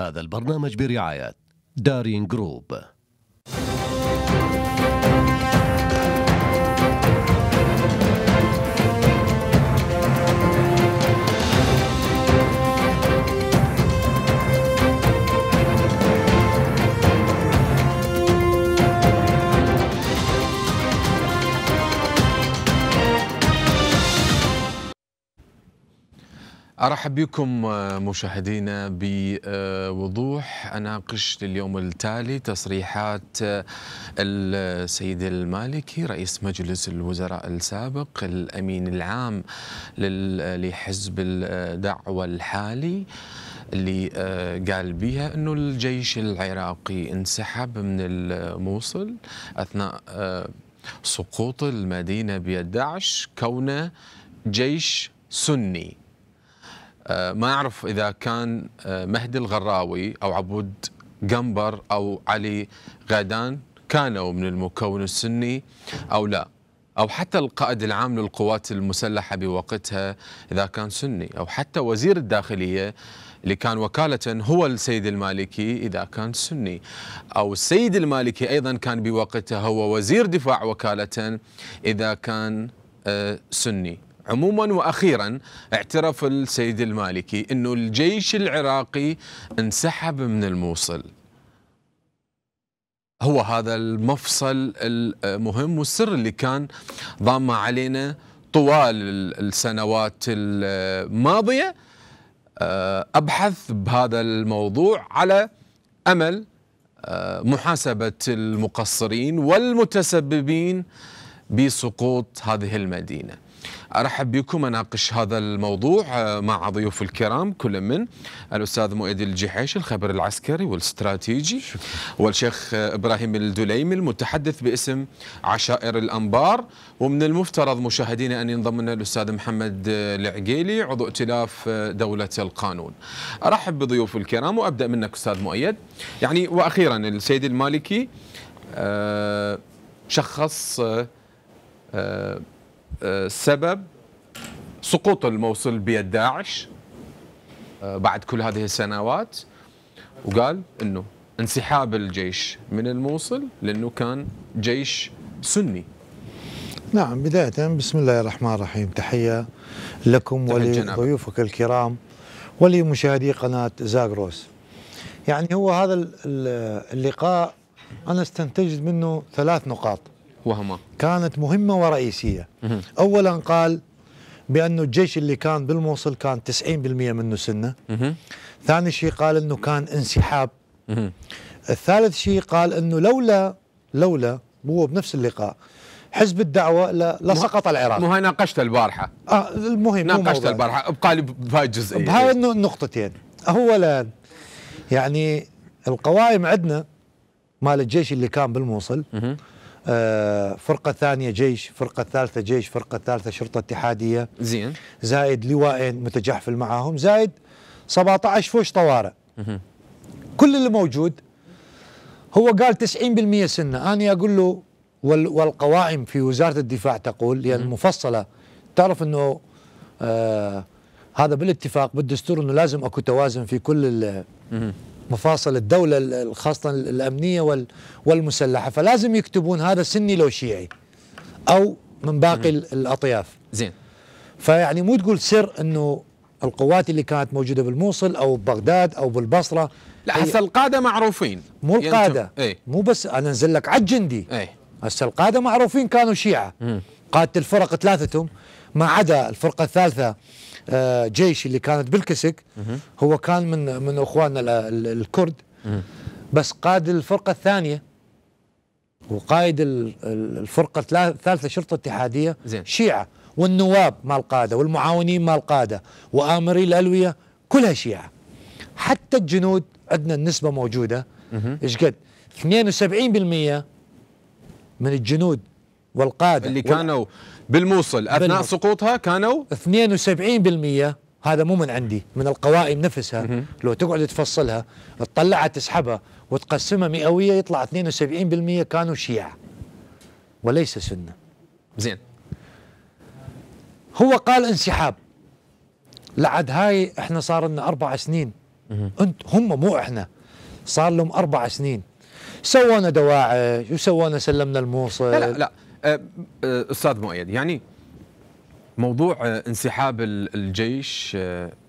هذا البرنامج برعاية دارين جروب ارحب بكم آه، مشاهدينا بوضوح اناقش لليوم التالي تصريحات آه، السيد المالكي رئيس مجلس الوزراء السابق الامين العام لحزب الدعوه الحالي اللي آه، قال بها انه الجيش العراقي انسحب من الموصل اثناء سقوط المدينه بيد داعش كونه جيش سني آه، ما اعرف اذا كان آه، مهدي الغراوي او عبود قنبر او علي غادان كانوا من المكون السني او لا او حتى القائد العام للقوات المسلحه بوقتها اذا كان سني او حتى وزير الداخليه اللي كان وكالة هو السيد المالكي إذا كان سني أو السيد المالكي أيضا كان بوقتها هو وزير دفاع وكالة إذا كان آه، سني عموما واخيرا اعترف السيد المالكي انه الجيش العراقي انسحب من الموصل هو هذا المفصل المهم والسر اللي كان ضام علينا طوال السنوات الماضيه ابحث بهذا الموضوع على امل محاسبه المقصرين والمتسببين بسقوط هذه المدينه ارحب بكم اناقش هذا الموضوع آه، مع ضيوف الكرام كل من الاستاذ مؤيد الجحيش الخبير العسكري والاستراتيجي والشيخ ابراهيم الدليمي المتحدث باسم عشائر الانبار ومن المفترض مشاهدينا ان ينضم لنا الاستاذ محمد العقيلي عضو ائتلاف دوله القانون. ارحب بضيوف الكرام وابدا منك استاذ مؤيد يعني واخيرا السيد المالكي آه، شخص آه، سبب سقوط الموصل بيد داعش آه، بعد كل هذه السنوات وقال انه انسحاب الجيش من الموصل لانه كان جيش سني نعم بداية بسم الله الرحمن الرحيم تحية لكم ولضيوفك الكرام ولمشاهدي قناة زاغروس يعني هو هذا اللقاء أنا استنتجت منه ثلاث نقاط وهما كانت مهمة ورئيسية أولا قال بأنه الجيش اللي كان بالموصل كان 90% منه سنة ثاني شيء قال أنه كان انسحاب الثالث شيء قال أنه لولا لولا هو بنفس اللقاء حزب الدعوه لسقط العراق مو هاي ناقشت البارحه اه المهم ناقشت البارحه ابقى لي بهاي الجزئيه بهاي النقطتين اولا يعني القوائم عندنا مال الجيش اللي كان بالموصل آه، فرقة ثانية جيش فرقة ثالثة جيش فرقة ثالثة شرطة اتحادية زين زائد لواءين متجحفل معاهم زائد 17 فوش طوارئ كل اللي موجود هو قال 90% سنة أنا أقول له والقوائم في وزارة الدفاع تقول لأن يعني مفصلة تعرف أنه آه هذا بالاتفاق بالدستور أنه لازم أكو توازن في كل مفاصل الدولة خاصة الأمنية والمسلحة فلازم يكتبون هذا سني لو شيعي أو من باقي مم. الأطياف زين فيعني مو تقول سر أنه القوات اللي كانت موجودة بالموصل أو ببغداد أو بالبصرة لا هسه القادة معروفين مو يعني القادة ايه؟ مو بس أنا أنزل لك على الجندي إيه. هسه ايه؟ القادة معروفين كانوا شيعة قادة الفرق ثلاثتهم ما عدا الفرقة الثالثة آه، جيش اللي كانت بالكسك هو كان من من اخواننا الكرد بس قاد الفرقه الثانيه وقائد الفرقه الثالثه شرطه اتحاديه زين. شيعه والنواب مال القاده والمعاونين مال القاده وامري الالويه كلها شيعه حتى الجنود عندنا النسبه موجوده ايش قد 72% من الجنود والقاده اللي كانوا بالموصل اثناء بالموصل. سقوطها كانوا 72% هذا مو من عندي من القوائم نفسها لو تقعد تفصلها تطلعها تسحبها وتقسمها مئويه يطلع 72% كانوا شيعة وليس سنه زين هو قال انسحاب لعد هاي احنا صار لنا اربع سنين انت هم مو احنا صار لهم اربع سنين سوونا دواعش وسوونا سلمنا الموصل لا لا, لا. أه، أه، استاذ مؤيد يعني موضوع أه، انسحاب الجيش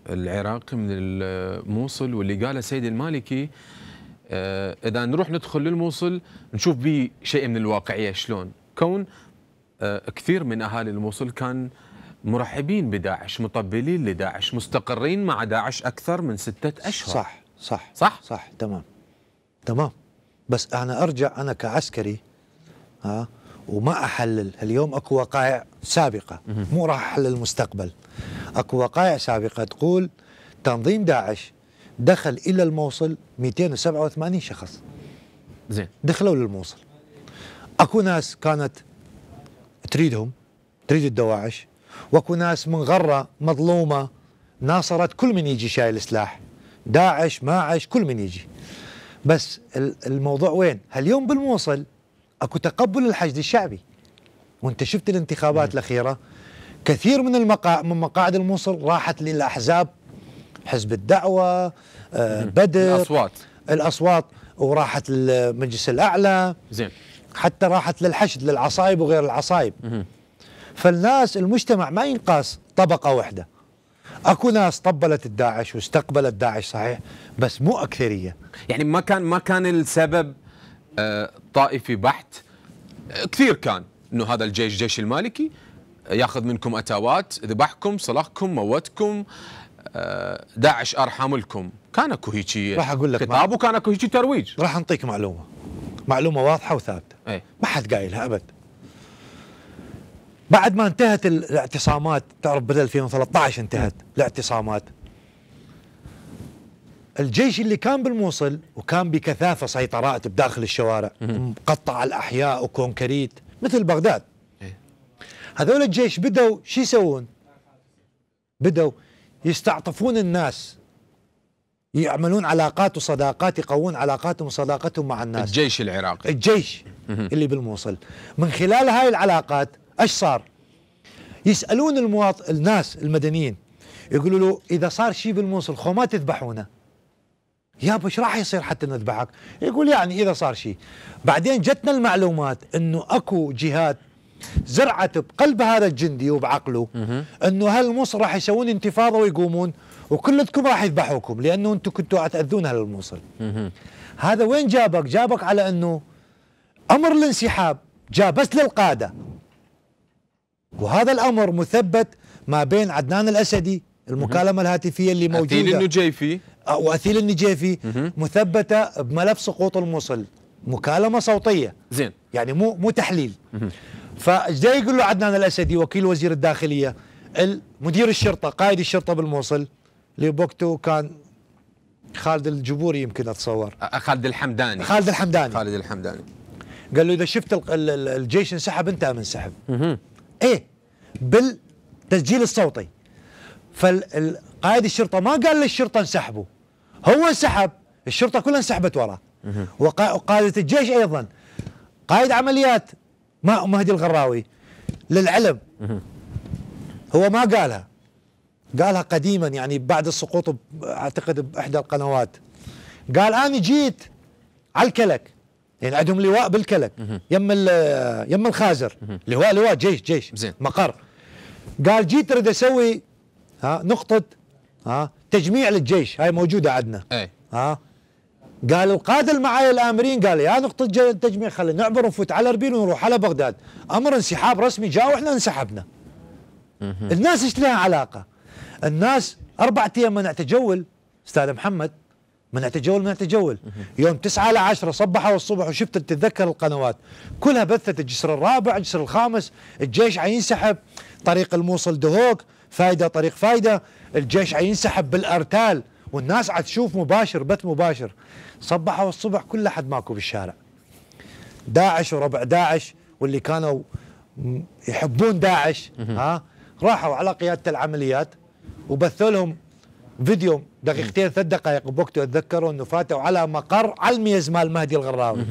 العراقي من الموصل واللي قاله السيد المالكي اذا نروح ندخل للموصل نشوف به شيء من الواقعيه شلون كون كثير من اهالي الموصل كان مرحبين بداعش مطبلين لداعش مستقرين مع داعش اكثر من ستة اشهر صح صح صح صح تمام تمام بس انا ارجع انا كعسكري ها وما احلل اليوم اكو وقائع سابقه مو راح احلل المستقبل اكو وقائع سابقه تقول تنظيم داعش دخل الى الموصل 287 شخص زين دخلوا للموصل اكو ناس كانت تريدهم تريد الدواعش واكو ناس منغره مظلومه ناصرت كل من يجي شايل سلاح داعش ماعش كل من يجي بس الموضوع وين؟ هاليوم بالموصل اكو تقبل الحشد الشعبي وانت شفت الانتخابات الاخيره كثير من المقا... من مقاعد الموصل راحت للاحزاب حزب الدعوه آه، بدر الاصوات الاصوات وراحت للمجلس الاعلى زين حتى راحت للحشد للعصائب وغير العصائب فالناس المجتمع ما ينقاس طبقه واحده اكو ناس طبلت الداعش واستقبلت داعش صحيح بس مو اكثريه يعني ما كان ما كان السبب آه، طائفي بحت كثير كان انه هذا الجيش جيش المالكي ياخذ منكم اتاوات ذبحكم صلخكم موتكم آه، داعش ارحم لكم كان اكو هيجي راح اقول لك كتاب وكان اكو هيجي ترويج راح نعطيك معلومه معلومه واضحه وثابته ايه؟ ما حد قايلها ابد بعد ما انتهت الاعتصامات تعرف بدل 2013 انتهت الاعتصامات الجيش اللي كان بالموصل وكان بكثافه سيطرات بداخل الشوارع مقطع الاحياء وكونكريت مثل بغداد إيه. هذول الجيش بدوا شو يسوون؟ بدوا يستعطفون الناس يعملون علاقات وصداقات يقوون علاقاتهم وصداقتهم مع الناس الجيش العراقي الجيش اللي بالموصل من خلال هاي العلاقات ايش صار؟ يسالون المواطن الناس المدنيين يقولوا له اذا صار شيء بالموصل خو ما تذبحونه يابا ايش راح يصير حتى نذبحك؟ يقول يعني اذا صار شيء. بعدين جتنا المعلومات انه اكو جهات زرعت بقلب هذا الجندي وبعقله انه هالموصل راح يسوون انتفاضه ويقومون وكلكم راح يذبحوكم لانه انتم كنتوا تاذون هالموصل. هذا وين جابك؟ جابك على انه امر الانسحاب جاء بس للقاده. وهذا الامر مثبت ما بين عدنان الاسدي المكالمه الهاتفيه اللي موجوده انه جاي فيه أه، واثيل النجيفي مثبته بملف سقوط الموصل مكالمه صوتيه زين يعني مو مو تحليل فجاي يقول له عدنان الاسدي وكيل وزير الداخليه مدير الشرطه قائد الشرطه بالموصل اللي بوقته كان خالد الجبوري يمكن اتصور أه، أه، خالد الحمداني خالد الحمداني خالد الحمداني قال له اذا شفت الجيش انسحب انت منسحب ايه بالتسجيل الصوتي فقائد الشرطه ما قال للشرطه انسحبوا هو انسحب الشرطه كلها انسحبت وراه وقاده الجيش ايضا قائد عمليات ما مهدي الغراوي للعلم هو ما قالها قالها قديما يعني بعد السقوط اعتقد باحدى القنوات قال انا جيت على الكلك يعني عندهم لواء بالكلك يم يم الخازر لواء لواء جيش جيش مقر قال جيت اريد اسوي ها نقطه ها تجميع للجيش هاي موجوده عندنا اي ها قال القاده المعاي الامرين قال يا نقطه تجميع خلينا نعبر ونفوت على اربيل ونروح على بغداد امر انسحاب رسمي جاء واحنا انسحبنا الناس ايش لها علاقه الناس اربع ايام منع تجول استاذ محمد منع تجول منع تجول يوم 9 ل 10 صبحوا الصبح وشفت تتذكر القنوات كلها بثت الجسر الرابع الجسر الخامس الجيش عينسحب طريق الموصل دهوك فايده طريق فايده الجيش حينسحب بالارتال والناس عتشوف مباشر بث مباشر صبحوا الصبح كل احد ماكو بالشارع داعش وربع داعش واللي كانوا يحبون داعش ها راحوا على قياده العمليات وبثوا لهم فيديو دقيقتين ثلاث دقائق بوقته اتذكروا انه فاتوا على مقر علمي مال زمال مهدي الغراوي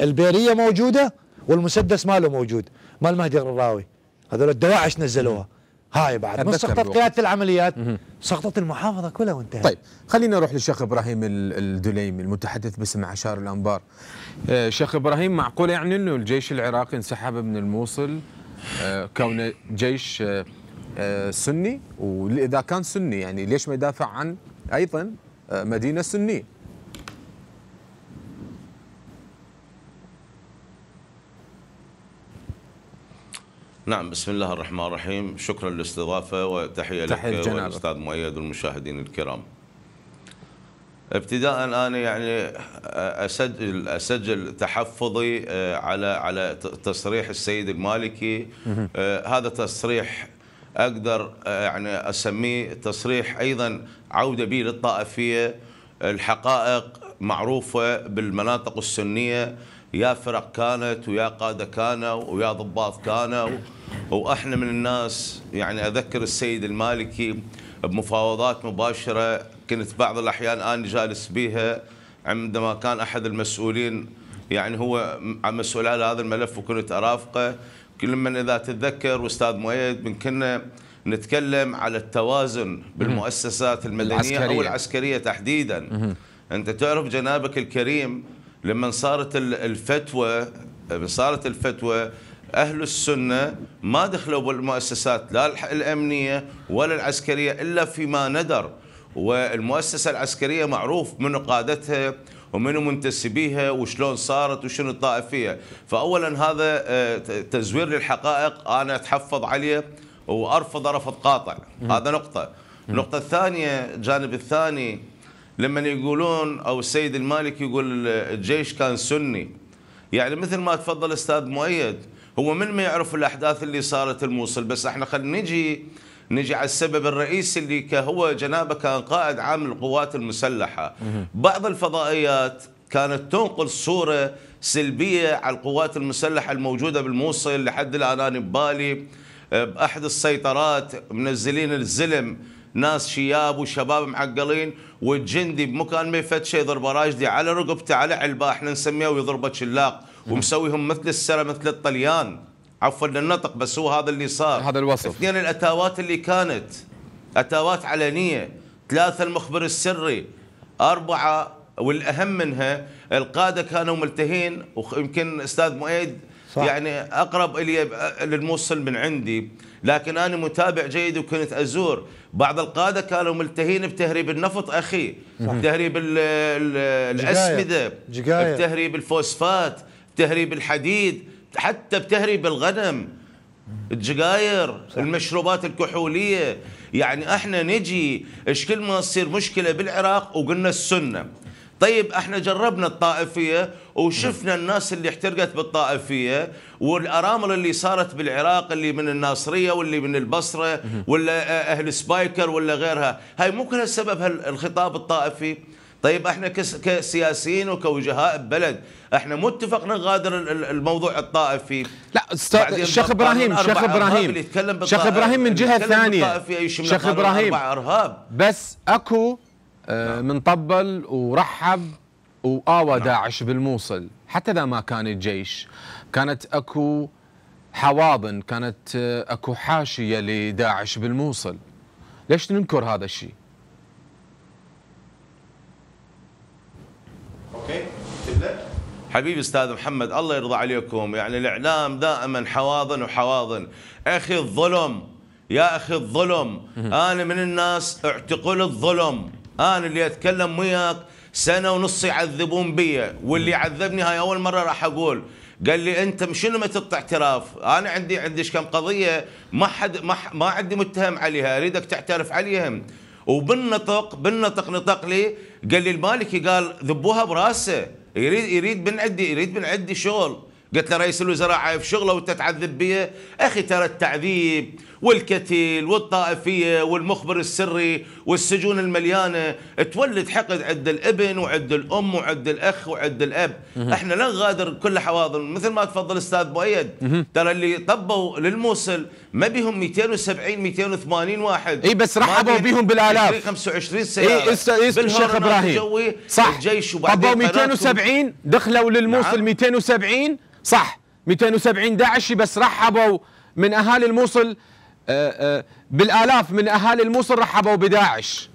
البيريه موجوده والمسدس ماله موجود مال مهدي الغراوي هذول الدواعش نزلوها هاي بعد مش يعني سقطت قياده العمليات سقطت المحافظه كلها وانتهت طيب خلينا نروح للشيخ ابراهيم الدليمي المتحدث باسم عشار الانبار آه، شيخ ابراهيم معقول يعني انه الجيش العراقي انسحب من الموصل آه، كونه جيش آه، سني واذا كان سني يعني ليش ما يدافع عن ايضا مدينه سنيه نعم بسم الله الرحمن الرحيم شكرا للاستضافة وتحية لك والأستاذ مؤيد والمشاهدين الكرام ابتداء انا يعني اسجل اسجل تحفظي آه، على على تصريح السيد المالكي آه، هذا تصريح اقدر آه، يعني اسميه تصريح ايضا عوده به للطائفيه الحقائق معروفه بالمناطق السنيه يا فرق كانت ويا قادة كانوا ويا ضباط كانوا وإحنا من الناس يعني أذكر السيد المالكي بمفاوضات مباشرة كنت بعض الأحيان أنا جالس بها عندما كان أحد المسؤولين يعني هو مسؤول على هذا الملف وكنت أرافقه كل من إذا تتذكر أستاذ مؤيد من كنا نتكلم على التوازن بالمؤسسات المدنية العسكرية. أو العسكرية تحديدا أنت تعرف جنابك الكريم لما صارت الفتوى صارت الفتوى أهل السنة ما دخلوا بالمؤسسات لا الأمنية ولا العسكرية إلا فيما ندر والمؤسسة العسكرية معروف من قادتها ومنو منتسبيها وشلون صارت وشنو الطائفية فأولا هذا آه، تزوير للحقائق أنا أتحفظ عليه وأرفض رفض قاطع هذا نقطة النقطة الثانية الجانب الثاني لما يقولون او السيد المالك يقول الجيش كان سني يعني مثل ما تفضل استاذ مؤيد هو من ما يعرف الاحداث اللي صارت الموصل بس احنا خلينا نجي نجي على السبب الرئيسي اللي هو جنابه كان قائد عام للقوات المسلحه بعض الفضائيات كانت تنقل صوره سلبيه على القوات المسلحه الموجوده بالموصل لحد الان انا ببالي باحد السيطرات منزلين الزلم ناس شياب وشباب معقلين والجندي بمكان ما يفتشه يضربه راجدي على رقبته على علبه احنا نسميها ويضربه شلاق ومسويهم مثل السره مثل الطليان عفوا للنطق بس هو هذا اللي صار هذا الوصف اثنين الاتاوات اللي كانت اتاوات علنيه ثلاثه المخبر السري اربعه والاهم منها القاده كانوا ملتهين ويمكن استاذ مؤيد صح. يعني اقرب الي آه، للموصل من عندي لكن أنا متابع جيد وكنت أزور بعض القادة كانوا ملتهين بتهريب النفط أخي بتهريب الأسمدة بتهريب الفوسفات بتهريب الحديد حتى بتهريب الغنم الجقاير المشروبات الكحولية يعني احنا نجي ايش كل ما تصير مشكلة بالعراق وقلنا السنة طيب احنا جربنا الطائفيه وشفنا نعم. الناس اللي احترقت بالطائفيه والارامل اللي صارت بالعراق اللي من الناصريه واللي من البصره ولا آه، اهل سبايكر ولا غيرها هاي مو كلها سبب الخطاب الطائفي طيب احنا كسياسيين وكوجهاء بلد احنا مو اتفقنا نغادر الموضوع الطائفي لا استاذ الشيخ ابراهيم شيخ ابراهيم شيخ ابراهيم من جهه ثانيه شيخ ابراهيم بس اكو آه، نعم. منطبل ورحب وآوى نعم. داعش بالموصل حتى إذا ما كان الجيش كانت أكو حواضن كانت آه، أكو حاشية لداعش بالموصل ليش ننكر هذا الشيء أوكي حبيبي استاذ محمد الله يرضى عليكم يعني الاعلام دائما حواضن وحواضن اخي الظلم يا اخي الظلم انا من الناس اعتقل الظلم انا اللي اتكلم وياك سنه ونص يعذبون بي واللي عذبني هاي اول مره راح اقول قال لي انت شنو ما تبطي اعتراف انا عندي عندي كم قضيه ما حد ما, ما عندي متهم عليها اريدك تعترف عليهم وبالنطق بالنطق نطق لي قال لي المالكي قال ذبوها براسه يريد يريد من عندي يريد من عندي شغل قلت له رئيس الوزراء عايف شغله وانت تعذب بيه اخي ترى التعذيب والكتيل والطائفية والمخبر السري والسجون المليانة تولد حقد عند الابن وعند الأم وعند الأخ وعند الأب احنا لا نغادر كل حواضن مثل ما تفضل أستاذ مؤيد ترى اللي طبوا للموصل ما بهم 270 280 واحد اي بس رحبوا بهم بالالاف 25 سياره اي الشيخ ابراهيم صح الجيش طبوا 270 دخلوا للموصل نعم. 270 صح 270 داعشي بس رحبوا من اهالي الموصل آه، آه، بالالاف من اهالي الموصل رحبوا بداعش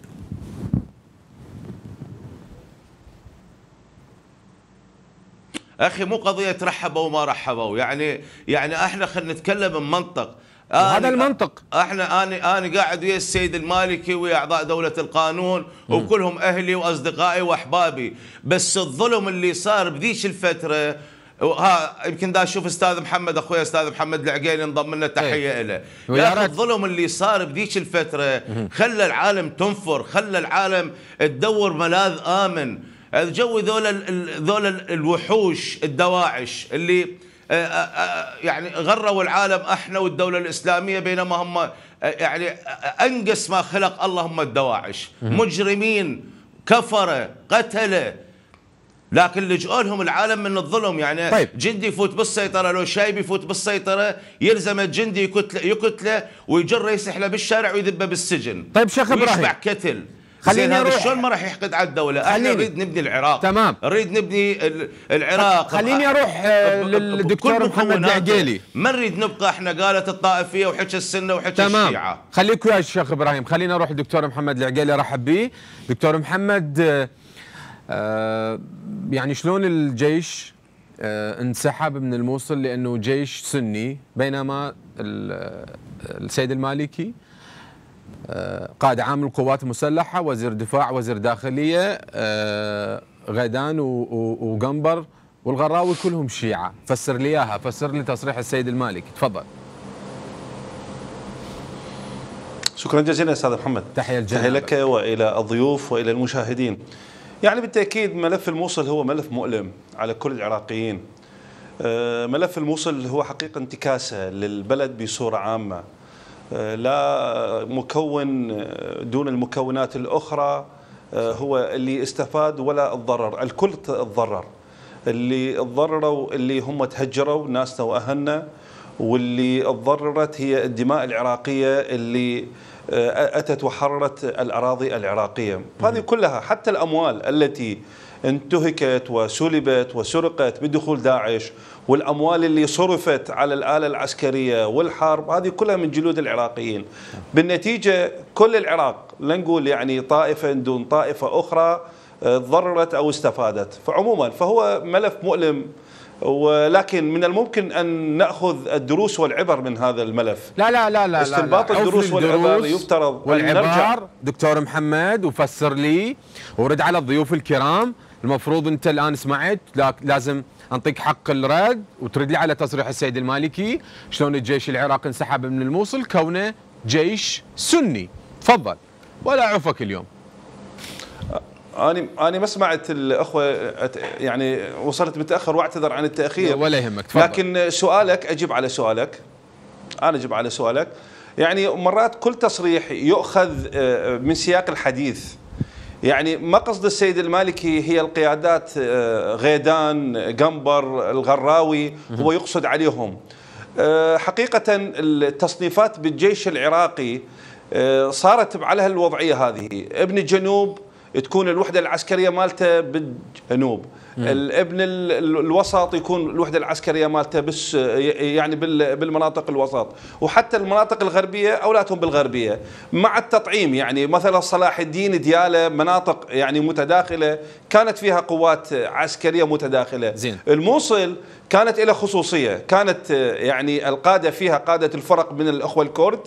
اخي مو قضيه رحبوا وما رحبوا يعني يعني احنا خلينا نتكلم بمنطق آه، هذا المنطق احنا انا انا قاعد ويا السيد المالكي ويا اعضاء دوله القانون وكلهم اهلي واصدقائي واحبابي بس الظلم اللي صار بذيك الفتره ها يمكن دا اشوف استاذ محمد اخوي استاذ محمد العقيلي انضم لنا إيه. تحيه له يا الظلم اللي صار بذيك الفتره خلى العالم تنفر خلى العالم تدور ملاذ امن الجو ذول ذول الوحوش الدواعش اللي آه، آه، آه، يعني غروا العالم احنا والدوله الاسلاميه بينما هم يعني انقص ما خلق اللهم الدواعش مجرمين كفره قتله لكن لجؤوا لهم العالم من الظلم يعني طيب. جندي يفوت بالسيطرة لو شايب يفوت بالسيطرة يلزم الجندي يكتله, يكتله ويجر يسحله بالشارع ويذبه بالسجن طيب شيخ ابراهيم يشبع كتل خلينا نروح شلون ما راح يحقد على الدولة احنا نريد نبني العراق تمام نريد نبني العراق خليني اروح آه، للدكتور محمد العقيلي ما نريد نبقى احنا قالت الطائفية وحكى السنة وحكى الشيعه تمام. خليك ويا الشيخ ابراهيم خلينا نروح للدكتور محمد العقيلي رحب به دكتور محمد آه، آه، يعني شلون الجيش آه، انسحب من الموصل لانه جيش سني بينما آه، السيد المالكي قائد عام القوات المسلحه وزير دفاع وزير داخليه غيدان وقنبر والغراوي كلهم شيعه فسر لي اياها فسر لي تصريح السيد المالكي تفضل شكرا جزيلا استاذ محمد تحيه تحيه لك والى الضيوف والى المشاهدين يعني بالتأكيد ملف الموصل هو ملف مؤلم على كل العراقيين آه، ملف الموصل هو حقيقة انتكاسة للبلد بصورة عامة آه، لا مكون آه، دون المكونات الأخرى هو اللي استفاد ولا الضرر الكل تضرر اللي تضرروا اللي هم تهجروا ناسنا وأهلنا واللي تضررت هي الدماء العراقية اللي آه، أتت وحررت الأراضي العراقية هذه كلها حتى الأموال التي انتهكت وسلبت وسرقت بدخول داعش والأموال اللي صرفت على الآلة العسكرية والحرب هذه كلها من جلود العراقيين بالنتيجة كل العراق لنقول يعني طائفة دون طائفة أخرى آه، ضررت أو استفادت فعموما فهو ملف مؤلم ولكن من الممكن ان ناخذ الدروس والعبر من هذا الملف لا لا لا لا استنباط الدروس والعبر يفترض ان نرجع. دكتور محمد وفسر لي ورد على الضيوف الكرام المفروض انت الان سمعت لازم انطيك حق الرد وترد لي على تصريح السيد المالكي شلون الجيش العراقي انسحب من الموصل كونه جيش سني تفضل ولا عفك اليوم أنا أنا ما سمعت الأخوة يعني وصلت متأخر وأعتذر عن التأخير ولا يهمك تفضل. لكن سؤالك أجيب على سؤالك أنا أجيب على سؤالك يعني مرات كل تصريح يؤخذ آه، من سياق الحديث يعني ما قصد السيد المالكي هي القيادات آه، غيدان قنبر الغراوي هو يقصد عليهم آه، حقيقة التصنيفات بالجيش العراقي صارت على الوضعية هذه ابن الجنوب تكون الوحده العسكريه مالته بالجنوب الابن الوسط يكون الوحده العسكريه مالته بس يعني بالمناطق الوسط وحتى المناطق الغربيه اولادهم بالغربيه مع التطعيم يعني مثلا صلاح الدين دياله مناطق يعني متداخله كانت فيها قوات عسكريه متداخله زين. الموصل كانت لها خصوصيه كانت يعني القاده فيها قاده الفرق من الاخوه الكرد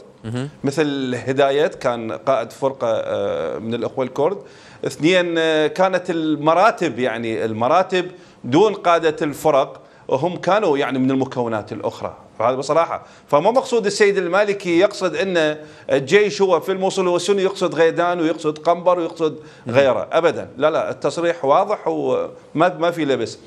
مثل هدايت كان قائد فرقه آه، من الاخوه الكرد اثنين آه، كانت المراتب يعني المراتب الراتب دون قادة الفرق هم كانوا يعني من المكونات الأخرى فهذا بصراحة فما مقصود السيد المالكي يقصد أن الجيش هو في الموصل هو سني يقصد غيدان ويقصد قنبر ويقصد غيره أبدا لا لا التصريح واضح وما ما في لبس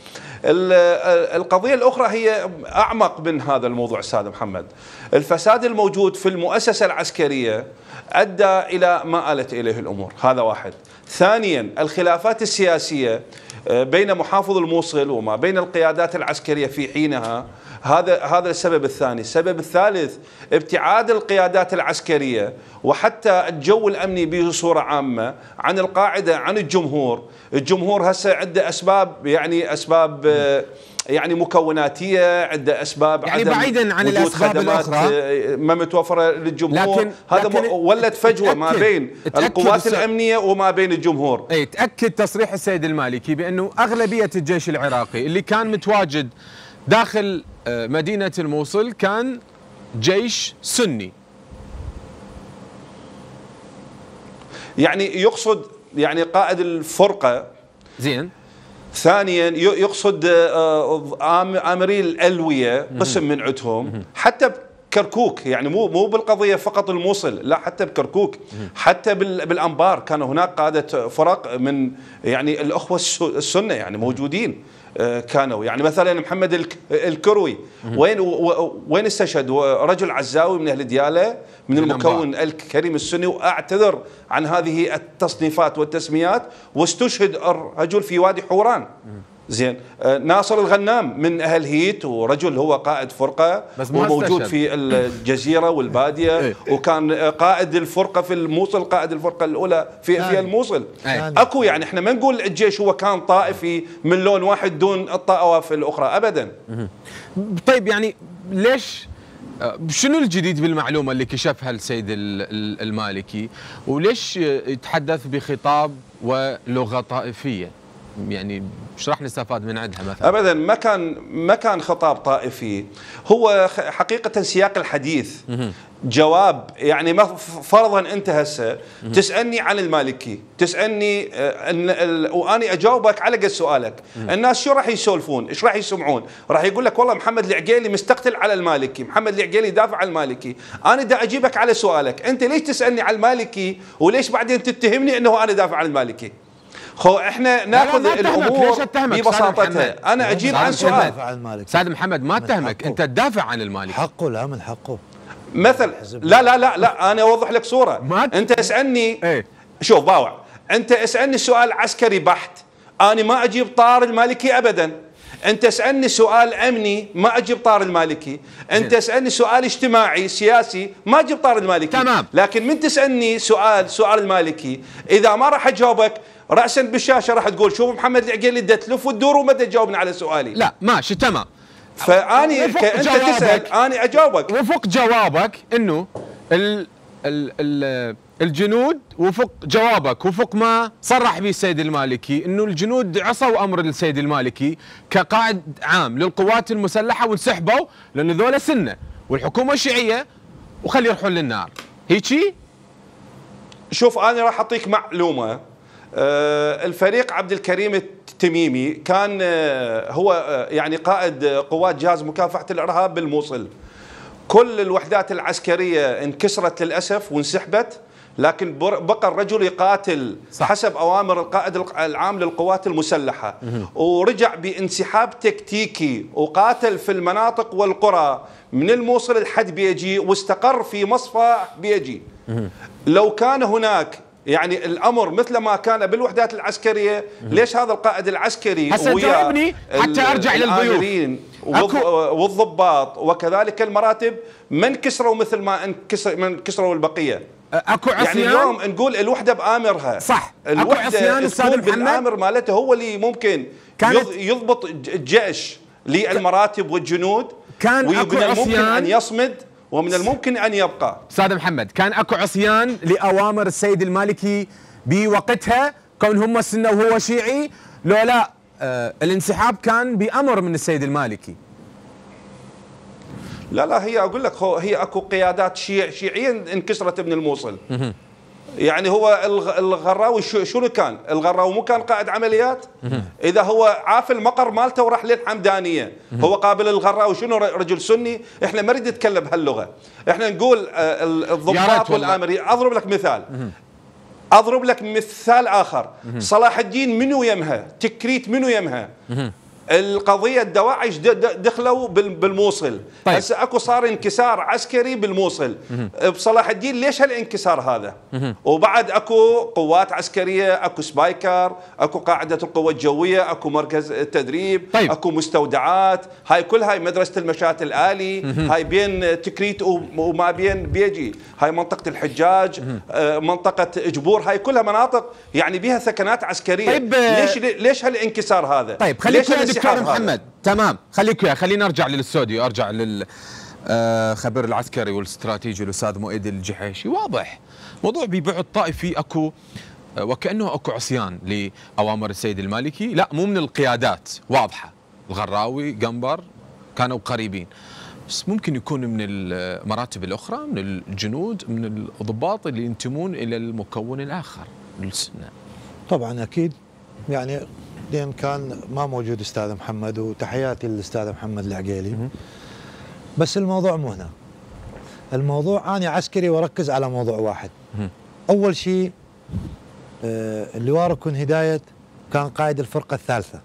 القضية الأخرى هي أعمق من هذا الموضوع سيد محمد الفساد الموجود في المؤسسة العسكرية أدى إلى ما آلت إليه الأمور هذا واحد ثانيا الخلافات السياسية آه، بين محافظ الموصل وما بين القيادات العسكرية في حينها هذا هذا السبب الثاني، السبب الثالث ابتعاد القيادات العسكريه وحتى الجو الامني بصوره عامه عن القاعده عن الجمهور، الجمهور هسه عنده اسباب يعني اسباب آه، يعني مكوناتيه عنده اسباب يعني عدم بعيدا عن وجود الاسباب الاخرى آه، ما متوفره للجمهور لكن هذا لكن ولد فجوه ما بين القوات الامنيه وما بين الجمهور اي تاكد تصريح السيد المالكي بانه اغلبيه الجيش العراقي اللي كان متواجد داخل آه، مدينه الموصل كان جيش سني يعني يقصد يعني قائد الفرقه زين ثانيا يقصد آه، آه، آمري الألوية قسم من عندهم حتى كركوك يعني مو مو بالقضيه فقط الموصل لا حتى بكركوك حتى بالانبار كان هناك قاده فرق من يعني الاخوه السنه يعني موجودين كانوا يعني مثلا محمد الكروي وين وين استشهد رجل عزاوي من اهل دياله من المكون الكريم السني واعتذر عن هذه التصنيفات والتسميات واستشهد الرجل في وادي حوران زين أه، ناصر الغنام من اهل هيت ورجل هو قائد فرقه بس وموجود في الجزيره والباديه إيه. وكان قائد الفرقه في الموصل قائد الفرقه الاولى في في الموصل إيه. اكو يعني احنا ما نقول الجيش هو كان طائفي من لون واحد دون الطوائف الاخرى ابدا طيب يعني ليش أه، شنو الجديد بالمعلومه اللي كشفها السيد المالكي وليش يتحدث بخطاب ولغه طائفيه يعني مش راح نستفاد من عندها مثلا ابدا ما كان ما كان خطاب طائفي هو حقيقه سياق الحديث جواب يعني ما فرضا انت هسه تسالني عن المالكي تسالني آه، واني اجاوبك على قد سؤالك الناس شو راح يسولفون ايش راح يسمعون راح يقول لك والله محمد العقيلي مستقتل على المالكي محمد العقيلي دافع عن المالكي انا دا اجيبك على سؤالك انت ليش تسالني على المالكي وليش بعدين تتهمني انه انا دافع عن المالكي خو احنا ناخذ الامور ببساطتها انا اجيب عن سؤال سعد محمد ما اتهمك انت تدافع عن المالك حقه لا من حقه مثل لا لا لا لا انا اوضح لك صوره انت اسالني ايه؟ شوف باوع انت اسالني سؤال عسكري بحت انا ما اجيب طار المالكي ابدا انت اسالني سؤال امني ما اجيب طار المالكي انت اسالني سؤال اجتماعي سياسي ما اجيب طار المالكي تمام لكن من تسالني سؤال سؤال المالكي اذا ما راح اجاوبك راسا بالشاشه راح تقول شوف محمد العقيلي دا تلف وتدور وما تجاوبني على سؤالي لا ماشي تمام فاني انت تسال اني اجاوبك وفق جوابك انه ال ال ال الجنود وفق جوابك وفق ما صرح به السيد المالكي انه الجنود عصوا امر السيد المالكي كقائد عام للقوات المسلحه وانسحبوا لانه ذولا سنه والحكومه الشيعيه وخلي يروحون للنار هيجي شوف انا راح اعطيك معلومه آه، الفريق عبد الكريم التميمي كان آه، هو آه، يعني قائد قوات جهاز مكافحه الارهاب بالموصل كل الوحدات العسكريه انكسرت للاسف وانسحبت لكن بقى الرجل يقاتل صح. حسب اوامر القائد العام للقوات المسلحه ورجع بانسحاب تكتيكي وقاتل في المناطق والقرى من الموصل لحد بيجي واستقر في مصفى بيجي لو كان هناك يعني الامر مثل ما كان بالوحدات العسكريه ليش هذا القائد العسكري هسه جاوبني حتى ارجع للضيوف والضباط وكذلك المراتب ما انكسروا مثل ما انكسر من انكسروا البقيه اكو يعني عصيان يعني اليوم نقول الوحده بامرها صح الوحده اكو عصيان استاذ محمد بالامر مالته هو اللي ممكن يضبط الجيش للمراتب والجنود كان اكو عصيان ان يصمد ومن الممكن أن يبقى أستاذ محمد كان أكو عصيان لأوامر السيد المالكي بوقتها كون هم سنة وهو شيعي لو لا آه الانسحاب كان بأمر من السيد المالكي لا لا هي أقول لك هي أكو قيادات شيع شيعية انكسرت من الموصل يعني هو الغراوي شنو كان؟ الغراوي مو كان قائد عمليات؟ اذا هو عاف المقر مالته وراح للحمدانيه، هو قابل الغراوي شنو رجل سني؟ احنا ما نريد نتكلم بهاللغه، احنا نقول آه، الضباط والامري اضرب لك مثال اضرب لك مثال اخر صلاح الدين منو يمها؟ تكريت منو يمها؟ القضيه الدواعش دخلوا بالموصل طيب. هسه اكو صار انكسار عسكري بالموصل بصلاح أه، الدين ليش هالانكسار هذا وبعد اكو قوات عسكريه اكو سبايكر اكو قاعده القوى الجويه اكو مركز التدريب طيب. اكو مستودعات هاي كل هاي مدرسه المشاة الالي هاي بين تكريت وما بين بيجي هاي منطقه الحجاج أه، منطقه اجبور هاي كلها مناطق يعني بها ثكنات عسكريه طيب. أه، ليش ليش هالانكسار هذا طيب خليك دكتور محمد تمام خليك وياه خلينا نرجع للاستوديو ارجع لل آه، العسكري والاستراتيجي الاستاذ مؤيد الجحيشي واضح موضوع بيبيع الطائفي اكو آه، وكانه اكو عصيان لاوامر السيد المالكي لا مو من القيادات واضحه الغراوي قنبر كانوا قريبين بس ممكن يكون من المراتب الاخرى من الجنود من الضباط اللي ينتمون الى المكون الاخر للسنه طبعا اكيد يعني لان كان ما موجود استاذ محمد وتحياتي للاستاذ محمد العقيلي بس الموضوع مو هنا الموضوع انا عسكري واركز على موضوع واحد اول شيء آه، اللواء ركن هدايه كان قائد الفرقه الثالثه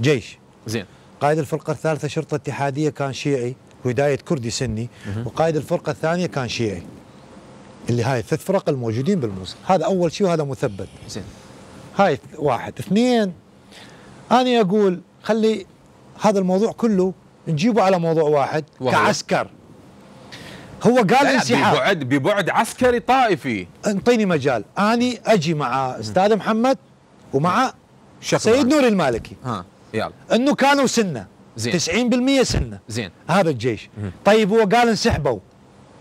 جيش زين قائد الفرقه الثالثه شرطه اتحاديه كان شيعي وهدايه كردي سني وقائد الفرقه الثانيه كان شيعي اللي هاي الثلاث فرق الموجودين بالموصل هذا اول شيء وهذا مثبت زين هاي واحد اثنين أنا أقول خلي هذا الموضوع كله نجيبه على موضوع واحد وهو. كعسكر هو قال انسحاب ببعد ببعد عسكري طائفي انطيني مجال اني اجي مع استاذ محمد ومع نعم. سيد نور المالكي ها يلا انه كانوا سنه زين 90% سنه زين هذا الجيش مم. طيب هو قال انسحبوا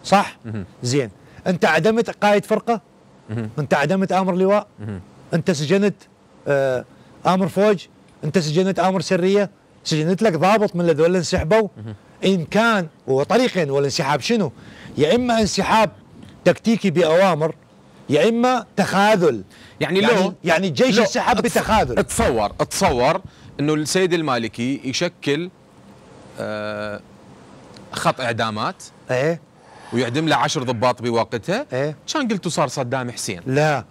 صح؟ مم. زين انت عدمت قائد فرقه؟ مم. انت عدمت امر لواء؟ مم. انت سجنت آه امر فوج؟ انت سجنت امر سريه سجنت لك ضابط من هذول انسحبوا ان كان وطريقين والانسحاب شنو يا اما انسحاب تكتيكي باوامر يا اما تخاذل يعني, يعني لو يعني الجيش انسحب بتخاذل اتصور اتصور انه السيد المالكي يشكل آه خط اعدامات ايه ويعدم له 10 ضباط بوقتها ايه كان قلتوا صار صدام حسين لا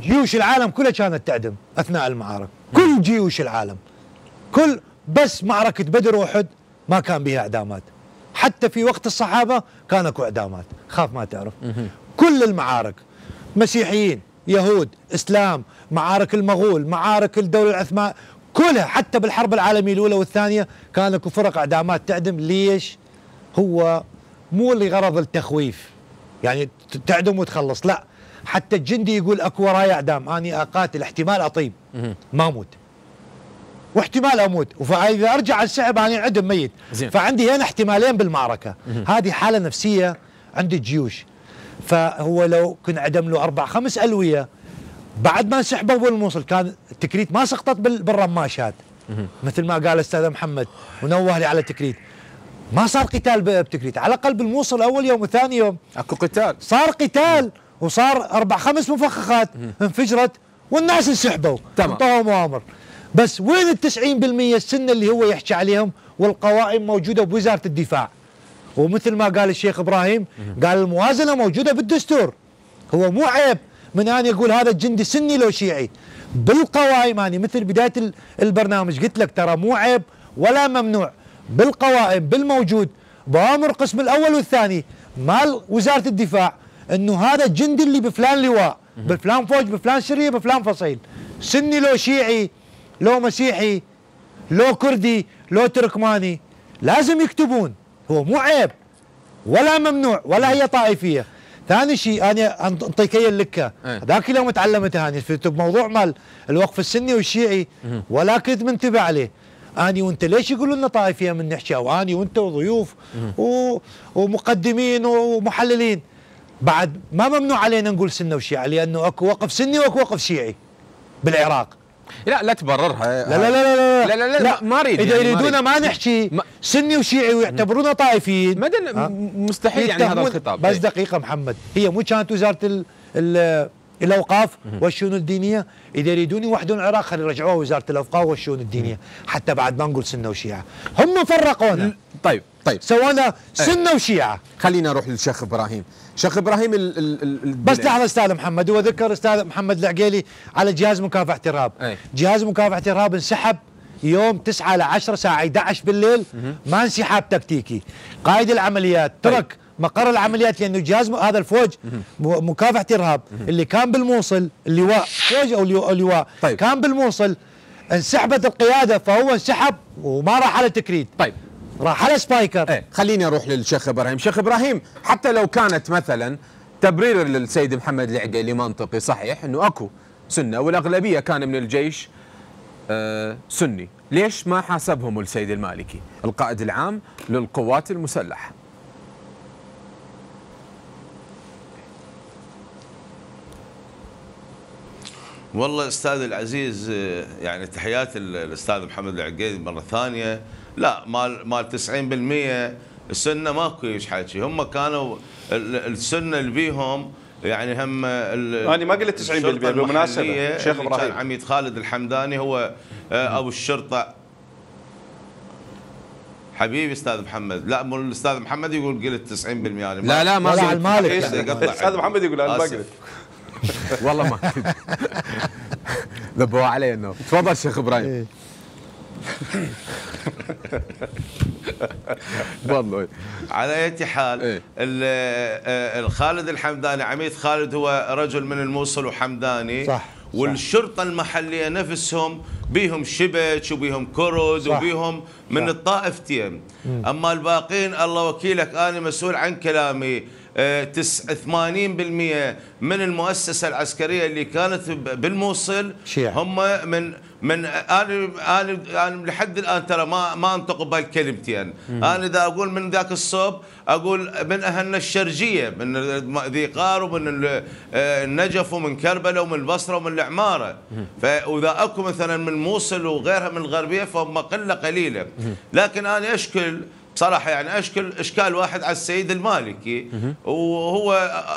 جيوش العالم كلها كانت تعدم اثناء المعارك كل جيوش العالم كل بس معركة بدر وأحد ما كان بها إعدامات حتى في وقت الصحابة كان أكو إعدامات خاف ما تعرف كل المعارك مسيحيين يهود إسلام معارك المغول معارك الدولة العثمانية كلها حتى بالحرب العالمية الأولى والثانية كان أكو فرق إعدامات تعدم ليش هو مو لغرض التخويف يعني تعدم وتخلص لا حتى الجندي يقول اكو وراي اعدام اني اقاتل احتمال اطيب ما اموت واحتمال اموت فاذا ارجع على السحب اني عدم ميت زين. فعندي هنا احتمالين بالمعركه هذه حاله نفسيه عند الجيوش فهو لو كان عدم له اربع خمس الويه بعد ما سحبوا بالموصل كان التكريت ما سقطت بالرماشات مثل ما قال استاذ محمد ونوه لي على التكريت ما صار قتال بتكريت على الاقل بالموصل اول يوم وثاني يوم اكو قتال صار قتال وصار اربع خمس مفخخات انفجرت والناس انسحبوا انطوها مؤامر بس وين ال 90% السنه اللي هو يحكي عليهم والقوائم موجوده بوزاره الدفاع ومثل ما قال الشيخ ابراهيم قال الموازنه موجوده بالدستور هو مو عيب من ان يقول هذا الجندي سني لو شيعي بالقوائم يعني مثل بدايه البرنامج قلت لك ترى مو عيب ولا ممنوع بالقوائم بالموجود بأمر القسم الاول والثاني مال وزاره الدفاع انه هذا الجندي اللي بفلان لواء بفلان فوج بفلان سريه بفلان فصيل سني لو شيعي لو مسيحي لو كردي لو تركماني لازم يكتبون هو مو عيب ولا ممنوع ولا هي طائفيه ثاني شيء انا انطيك اياه اللكه إيه. ذاك اليوم تعلمتها انا في موضوع مال الوقف السني والشيعي ولا كنت منتبه عليه اني وانت ليش يقولوا لنا طائفيه من نحكي او اني وانت وضيوف و... ومقدمين ومحللين بعد ما ممنوع علينا نقول سنه وشيعه لانه اكو وقف سني واكو وقف شيعي بالعراق لا لا تبررها لا لا لا لا لا, لا, لا, لا ما اريد اذا يعني، يريدونا ما, نحكي سني وشيعي ويعتبرونا طائفيين مدى مستحيل يعني هذا الخطاب بس دقيقه محمد هي مو كانت وزاره ال ال الاوقاف والشؤون الدينيه اذا يريدون يوحدون العراق خلي يرجعوها وزاره الاوقاف والشؤون الدينيه حتى بعد ما نقول سنه وشيعه هم فرقونا طيب طيب سوانا إيه. سنه وشيعه خلينا نروح للشيخ ابراهيم شيخ ابراهيم ال ال ال بس لحظه استاذ محمد هو ذكر استاذ محمد العقيلي على جهاز مكافحه ارهاب جهاز مكافحه الارهاب انسحب يوم 9 ل 10 ساعه 11 بالليل ما انسحاب تكتيكي قائد العمليات ترك أي. طيب. مقر العمليات لانه جهاز هذا الفوج مكافحه ارهاب اللي كان بالموصل اللواء فوج او اللواء طيب. كان بالموصل انسحبت القياده فهو انسحب وما راح على تكريد طيب راح على سبايكر ايه؟ خليني اروح للشيخ ابراهيم شيخ ابراهيم حتى لو كانت مثلا تبرير للسيد محمد العقيلي منطقي صحيح انه اكو سنه والاغلبيه كان من الجيش آه سني ليش ما حاسبهم السيد المالكي القائد العام للقوات المسلحه والله استاذ العزيز آه، يعني تحيات الاستاذ محمد العقيلي مره ثانيه لا مال مال 90% السنه ماكو ايش حكي هم كانوا السنه اللي بيهم يعني هم انا ما قلت 90% بالمناسبه شيخ ابراهيم كان عميد خالد الحمداني هو آه، ابو الشرطه حبيبي استاذ محمد لا مو الاستاذ محمد يقول قلت 90% يعني لا لا ما قلت المالك استاذ محمد يقول انا ما قلت والله ما ذبوها علي انه تفضل شيخ ابراهيم إيه. على اية حال آه، آه، الخالد الحمداني عميد خالد هو رجل من الموصل وحمداني صح والشرطه المحليه نفسهم بيهم شبك وبيهم كرد وبيهم من صح. الطائفتين اما الباقين الله وكيلك انا مسؤول عن كلامي 80% آه، من المؤسسه العسكريه اللي كانت بالموصل شيع. هم من من انا انا انا لحد الان ترى ما ما انطق بهالكلمتين يعني. أنا اذا اقول من ذاك الصوب اقول من اهلنا الشرجيه من ذي قار ومن آه، النجف ومن كربلاء ومن البصره ومن العماره فاذا اكو مثلا من موصل وغيرها من الغربيه فهم قله قليله لكن انا اشكل بصراحة يعني أشكل إشكال واحد على السيد المالكي وهو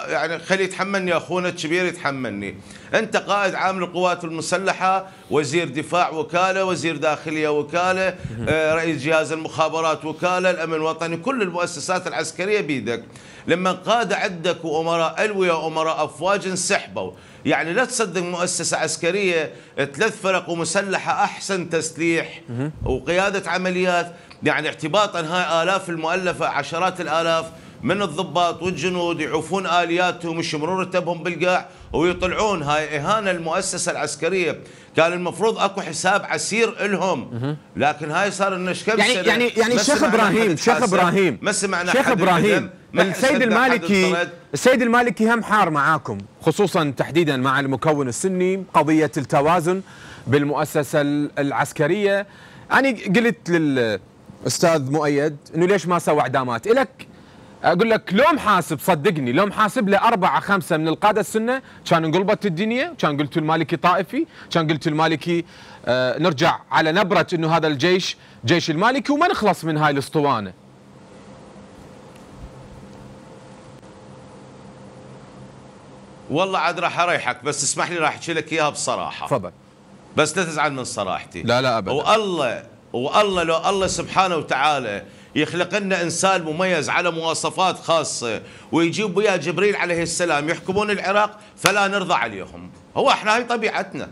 يعني خلي يتحملني أخونا الكبير يتحملني أنت قائد عام للقوات المسلحة وزير دفاع وكالة وزير داخلية وكالة آه، رئيس جهاز المخابرات وكالة الأمن الوطني كل المؤسسات العسكرية بيدك لما قادة عندك وأمراء ألوية وأمراء أفواج انسحبوا يعني لا تصدق مؤسسة عسكرية ثلاث فرق ومسلحة أحسن تسليح وقيادة عمليات يعني اعتباطا هاي آلاف المؤلفة عشرات الآلاف من الضباط والجنود يعوفون آلياتهم يشمرون رتبهم بالقاع ويطلعون هاي إهانة المؤسسة العسكرية كان المفروض اكو حساب عسير لهم لكن هاي صار لنا كم يعني يعني يعني شيخ ابراهيم شيخ ابراهيم ما سمعنا شيخ ابراهيم السيد المالكي السيد المالكي هم حار معاكم خصوصا تحديدا مع المكون السني قضيه التوازن بالمؤسسه العسكريه انا يعني قلت لل استاذ مؤيد انه ليش ما سوى اعدامات الك اقول لك لو محاسب صدقني لو محاسب له اربعه خمسه من القاده السنه كان انقلبت الدنيا كان قلت المالكي طائفي كان قلت المالكي آه نرجع على نبره انه هذا الجيش جيش المالكي وما نخلص من هاي الاسطوانه والله عاد راح اريحك بس اسمح لي راح احكي لك اياها بصراحه تفضل بس لا تزعل من صراحتي لا لا ابدا والله والله لو الله سبحانه وتعالى يخلق لنا انسان مميز على مواصفات خاصه ويجيب ويا جبريل عليه السلام يحكمون العراق فلا نرضى عليهم هو احنا هاي طبيعتنا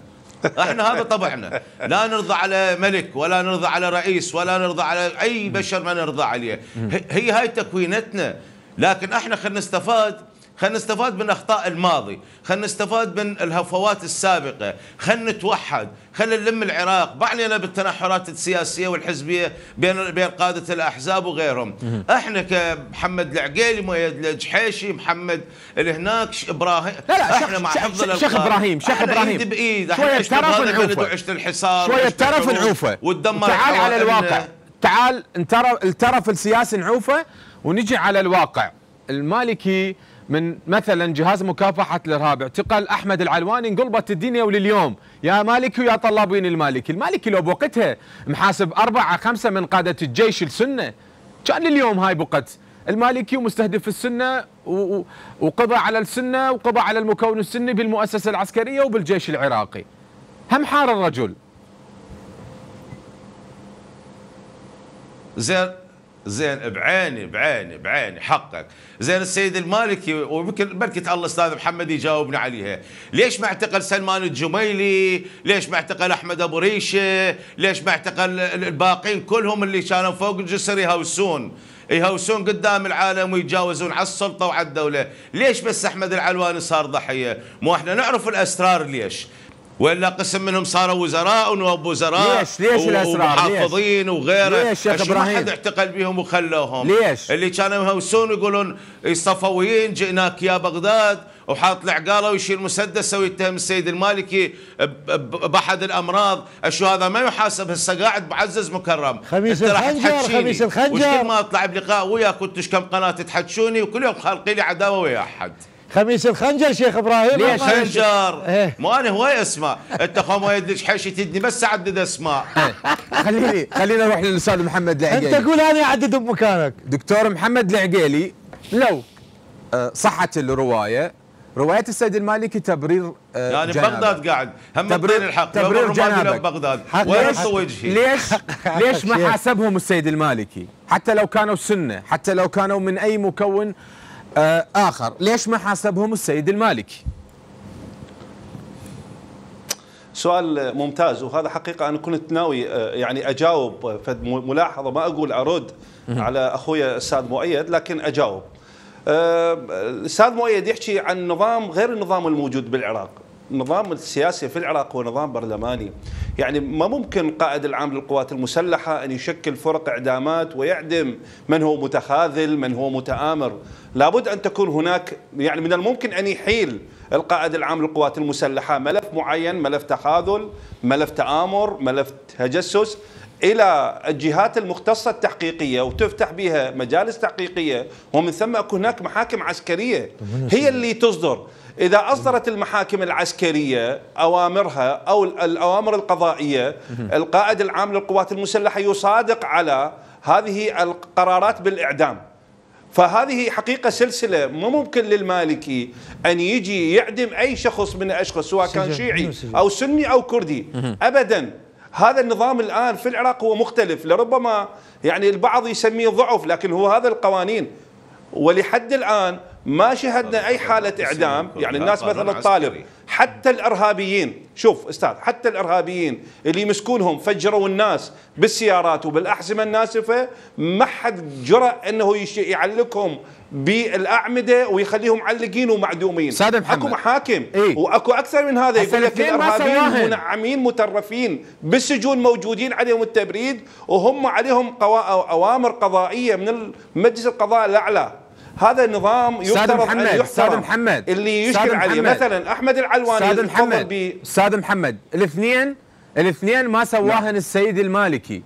احنا هذا طبعنا لا نرضى على ملك ولا نرضى على رئيس ولا نرضى على اي بشر ما نرضى عليه هي هاي تكوينتنا لكن احنا خلينا نستفاد خلينا نستفاد من اخطاء الماضي خلينا نستفاد من الهفوات السابقه خلينا نتوحد خلينا نلم العراق علينا بالتنحرات السياسيه والحزبيه بين بين قاده الاحزاب وغيرهم احنا كمحمد العقيلي مؤيد الجحيشي محمد هناك ابراهيم لا لا احنا شخ مع حفظ شيخ شخ ابراهيم شيخ ابراهيم ايد بايد شويه ترف نعوفه الحصار شويه ترف نعوفه وتدمر تعال على الواقع تعال الترف السياسي نعوفه ونجي على الواقع المالكي من مثلا جهاز مكافحه الارهاب اعتقل احمد العلواني انقلبت الدنيا ولليوم يا مالك ويا طلابين المالكي، المالكي لو بوقتها محاسب اربعه خمسه من قاده الجيش السنه كان لليوم هاي بقت المالكي ومستهدف السنه وقضى على السنه وقضى على المكون السني بالمؤسسه العسكريه وبالجيش العراقي. هم حار الرجل. زين زين بعيني بعيني بعيني حقك زين السيد المالكي ويمكن بركة الله استاذ محمد يجاوبنا عليها ليش ما اعتقل سلمان الجميلي ليش ما اعتقل احمد ابو ريشه ليش ما اعتقل الباقين كلهم اللي كانوا فوق الجسر يهوسون يهوسون قدام العالم ويتجاوزون على السلطه وعلى الدوله ليش بس احمد العلواني صار ضحيه مو احنا نعرف الاسرار ليش ولا قسم منهم صاروا وزراء ونواب وزراء ليش ليش الاسرار ومحافظين وغيره ليش شيخ ابراهيم ما حد اعتقل بهم وخلوهم ليش اللي كانوا يهوسون يقولون الصفويين جئناك يا بغداد وحاط العقاله ويشيل مسدس ويتهم السيد المالكي باحد الامراض اشو هذا ما يحاسب هسه قاعد بعزز مكرم خميس الخنجر خميس الخنجر ما اطلع بلقاء وياك وانتم كم قناه تحكشوني وكل يوم خالقي لي عداوه ويا احد خميس الخنجر شيخ ابراهيم ليش خنجر ايه؟ مو انا هواي اسماء انت خو ما يدلك حشي تدني بس اعدد اسماء إيه. خليني خليني اروح للاستاذ محمد العقيلي انت قول انا اعدد بمكانك دكتور محمد العقيلي لو آه، صحت الروايه روايه السيد المالكي تبرير آه، يعني جنابك. بغداد قاعد هم تبرير الحق تبرير جنابك بغداد ليش وجهي ليش ليش ما حاسبهم السيد المالكي حتى لو كانوا سنه حتى لو كانوا من اي مكون آه، آخر ليش ما حاسبهم السيد المالكي سؤال ممتاز وهذا حقيقة أنا كنت ناوي آه، يعني أجاوب فد ملاحظة ما أقول أرد على أخوي الأستاذ مؤيد لكن أجاوب آه، الساد مؤيد يحكي عن نظام غير النظام الموجود بالعراق النظام السياسي في العراق هو نظام برلماني يعني ما ممكن قائد العام للقوات المسلحة أن يشكل فرق إعدامات ويعدم من هو متخاذل من هو متآمر لابد أن تكون هناك يعني من الممكن أن يحيل القائد العام للقوات المسلحة ملف معين ملف تخاذل ملف تآمر ملف تجسس الى الجهات المختصه التحقيقيه وتفتح بها مجالس تحقيقيه ومن ثم أكون هناك محاكم عسكريه هي اللي تصدر إذا أصدرت المحاكم العسكرية أوامرها أو الأوامر القضائية القائد العام للقوات المسلحة يصادق على هذه القرارات بالإعدام فهذه حقيقة سلسلة مو ممكن للمالكي أن يجي يعدم أي شخص من الأشخاص سواء كان شيعي أو سني أو كردي أبدا هذا النظام الآن في العراق هو مختلف لربما يعني البعض يسميه ضعف لكن هو هذا القوانين ولحد الآن ما شهدنا اي حاله اعدام يعني الناس مثلا تطالب حتى الارهابيين شوف استاذ حتى الارهابيين اللي يمسكونهم فجروا الناس بالسيارات وبالاحزمه الناسفه ما حد جرأ انه يعلقهم بالاعمده ويخليهم معلقين ومعدومين سادة محمد. اكو محاكم ايه؟ واكو اكثر من هذا يقول لك الارهابيين منعمين مترفين بالسجون موجودين عليهم التبريد وهم عليهم قوا... اوامر قضائيه من مجلس القضاء الاعلى هذا النظام يفترض ان يحترم سادة محمد اللي يشكل عليه مثلا احمد العلواني سادة محمد سادة محمد الاثنين الاثنين ما سواهن نعم. السيد المالكي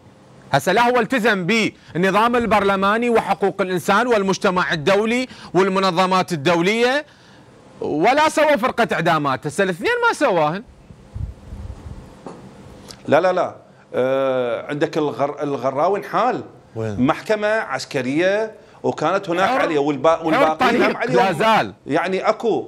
هسه لا هو التزم بالنظام البرلماني وحقوق الانسان والمجتمع الدولي والمنظمات الدوليه ولا سوى فرقه اعدامات هسه الاثنين ما سواهن لا لا لا آه عندك الغر... الغراوي حال محكمه عسكريه وكانت هناك عليا والبا والباقي هم عليا لا زال يعني اكو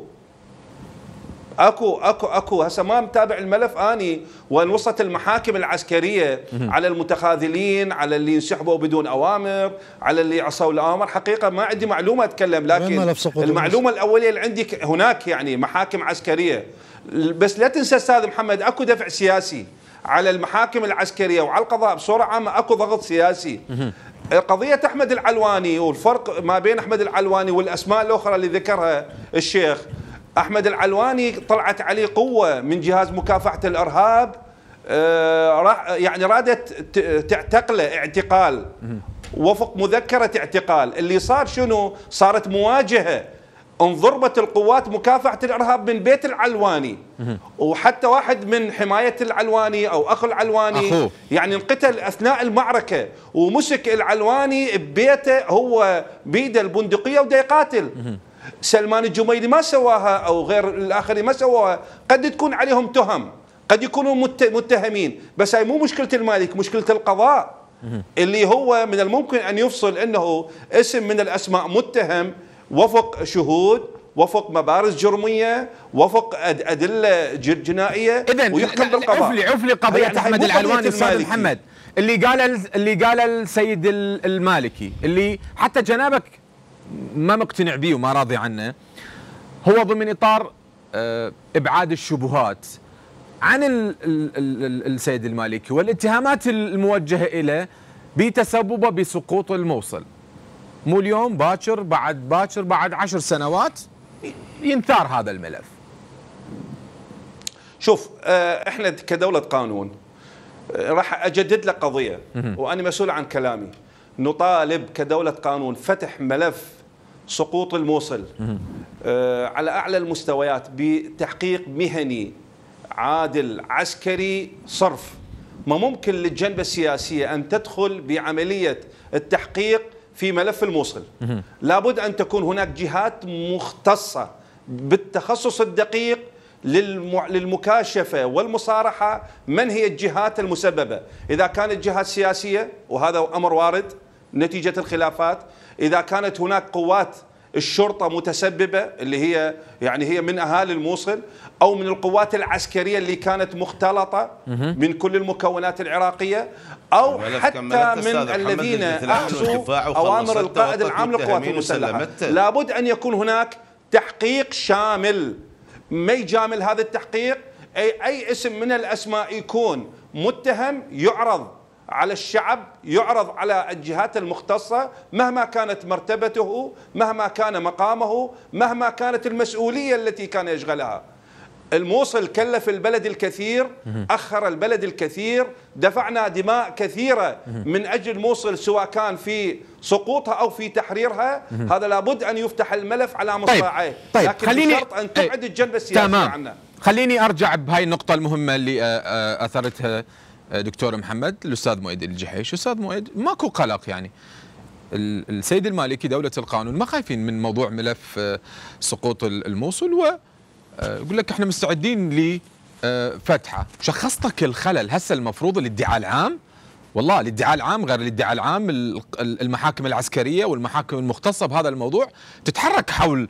اكو اكو اكو هسه ما متابع الملف اني وان وصلت المحاكم العسكريه على المتخاذلين على اللي انسحبوا بدون اوامر على اللي عصوا الاوامر حقيقه ما عندي معلومه اتكلم لكن المعلومه الاوليه اللي عندي هناك يعني محاكم عسكريه بس لا تنسى استاذ محمد اكو دفع سياسي على المحاكم العسكريه وعلى القضاء بصوره عامه اكو ضغط سياسي قضية أحمد العلواني والفرق ما بين أحمد العلواني والأسماء الأخرى اللي ذكرها الشيخ أحمد العلواني طلعت عليه قوة من جهاز مكافحة الإرهاب آه، يعني رادت تعتقله اعتقال وفق مذكرة اعتقال اللي صار شنو صارت مواجهة انضربت القوات مكافحة الإرهاب من بيت العلواني وحتى واحد من حماية العلواني أو أخو العلواني أخوه. يعني انقتل أثناء المعركة ومسك العلواني ببيته هو بيده البندقية وده يقاتل سلمان الجميلي ما سواها أو غير الآخرين ما سواها قد تكون عليهم تهم قد يكونوا متهمين بس هاي مو مشكلة المالك مشكلة القضاء اللي هو من الممكن أن يفصل أنه اسم من الأسماء متهم وفق شهود وفق مبارز جرميه وفق ادله جنائيه إذن ويحكم يعني بالقضاء عفلي عفلي قضيه احمد العلواني استاذ محمد اللي قال اللي قال السيد المالكي اللي حتى جنابك ما مقتنع به وما راضي عنه هو ضمن اطار آه، ابعاد الشبهات عن السيد المالكي والاتهامات الموجهه اليه بتسببه بسقوط الموصل مو اليوم باكر بعد باكر بعد عشر سنوات ينثار هذا الملف شوف آه، احنا كدوله قانون آه، راح اجدد لك قضيه وانا مسؤول عن كلامي نطالب كدوله قانون فتح ملف سقوط الموصل آه، على اعلى المستويات بتحقيق مهني عادل عسكري صرف ما ممكن للجنبه السياسيه ان تدخل بعمليه التحقيق في ملف الموصل لابد أن تكون هناك جهات مختصة بالتخصص الدقيق للمكاشفة والمصارحة من هي الجهات المسببة إذا كانت جهات سياسية وهذا أمر وارد نتيجة الخلافات إذا كانت هناك قوات الشرطة متسببة اللي هي يعني هي من أهالي الموصل أو من القوات العسكرية اللي كانت مختلطة من كل المكونات العراقية أو حتى من الذين أحسوا أوامر القائد العام للقوات المسلحة لابد أن يكون هناك تحقيق شامل ما يجامل هذا التحقيق أي, أي اسم من الأسماء يكون متهم يعرض على الشعب يعرض على الجهات المختصة مهما كانت مرتبته مهما كان مقامه مهما كانت المسؤولية التي كان يشغلها الموصل كلف البلد الكثير أخر البلد الكثير دفعنا دماء كثيرة من أجل موصل سواء كان في سقوطها أو في تحريرها هذا لابد أن يفتح الملف على مصراعيه طيب. طيب. لكن خليني... بشرط أن إيه، تبعد الجنب السياسي تمام. عنا خليني أرجع بهاي النقطة المهمة اللي آه، آه، أثرتها آه، دكتور محمد الاستاذ مؤيد الجحيش استاذ مؤيد ماكو قلق يعني السيد المالكي دولة القانون ما خايفين من موضوع ملف آه، سقوط الموصل و آه، يقول لك احنا مستعدين لفتحة شخصتك الخلل هسه المفروض الادعاء العام والله الادعاء العام غير الادعاء العام المحاكم العسكرية والمحاكم المختصة بهذا الموضوع تتحرك حول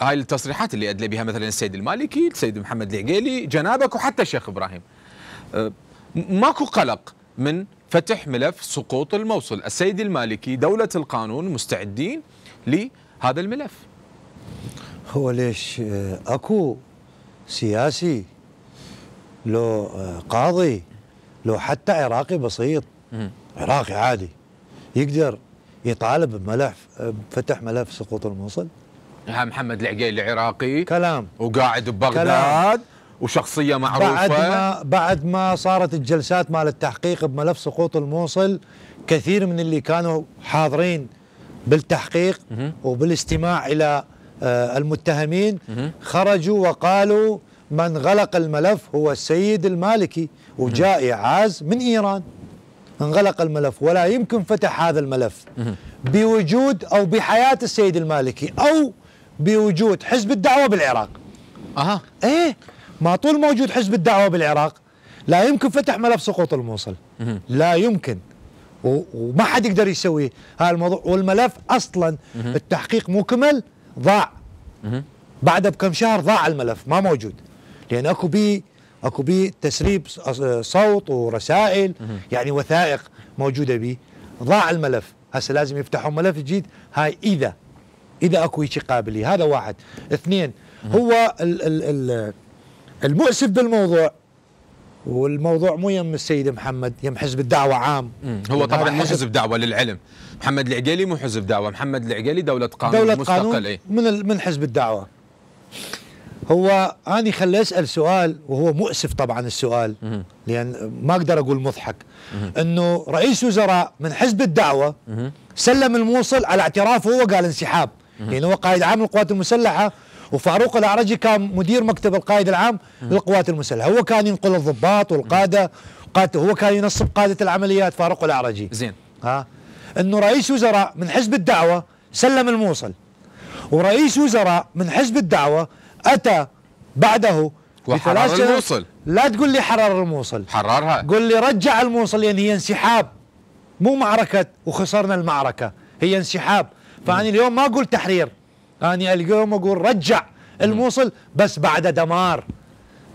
هاي التصريحات اللي ادلى بها مثلا السيد المالكي السيد محمد العقيلي جنابك وحتى الشيخ ابراهيم ماكو قلق من فتح ملف سقوط الموصل السيد المالكي دولة القانون مستعدين لهذا الملف هو ليش أكو سياسي لو قاضي لو حتى عراقي بسيط عراقي عادي يقدر يطالب بملف فتح ملف سقوط الموصل محمد العقيل العراقي كلام وقاعد ببغداد كلام وشخصيه معروفه بعد ما بعد ما صارت الجلسات مال التحقيق بملف سقوط الموصل كثير من اللي كانوا حاضرين بالتحقيق وبالاستماع الى آه، المتهمين خرجوا وقالوا من غلق الملف هو السيد المالكي وجاء إعاز من إيران انغلق الملف ولا يمكن فتح هذا الملف بوجود أو بحياة السيد المالكي أو بوجود حزب الدعوة بالعراق أها إيه ما طول موجود حزب الدعوه بالعراق لا يمكن فتح ملف سقوط الموصل لا يمكن وما حد يقدر يسوي هذا الموضوع والملف اصلا التحقيق مو كمل ضاع بعد بكم شهر ضاع الملف ما موجود لان اكو بي اكو بي تسريب صوت ورسائل يعني وثائق موجوده به ضاع الملف هسه لازم يفتحون ملف جديد هاي اذا اذا اكو شيء قابليه هذا واحد اثنين هو ال ال ال المؤسف بالموضوع والموضوع مو يم السيد محمد يم حزب الدعوه عام هو طبعا مو حزب دعوه للعلم محمد العقيلي مو حزب دعوه محمد العقيلي دوله قانون دولة مستقل قانون ايه؟ من من حزب الدعوه هو أنا خلي أسأل سؤال وهو مؤسف طبعا السؤال مم. لأن ما أقدر أقول مضحك أنه رئيس وزراء من حزب الدعوة مم. سلم الموصل على اعترافه هو قال انسحاب لأنه يعني هو قائد عام القوات المسلحة وفاروق الأعرجي كان مدير مكتب القائد العام للقوات المسلحة هو كان ينقل الضباط والقادة قادة هو كان ينصب قادة العمليات فاروق الأعرجي زين ها أنه رئيس وزراء من حزب الدعوة سلم الموصل ورئيس وزراء من حزب الدعوة أتى بعده وحرر الموصل لا تقول لي حرر الموصل حررها قل لي رجع الموصل لأن يعني هي انسحاب مو معركة وخسرنا المعركة هي انسحاب فأنا اليوم ما أقول تحرير أني ألقيهم أقول رجع الموصل بس بعد دمار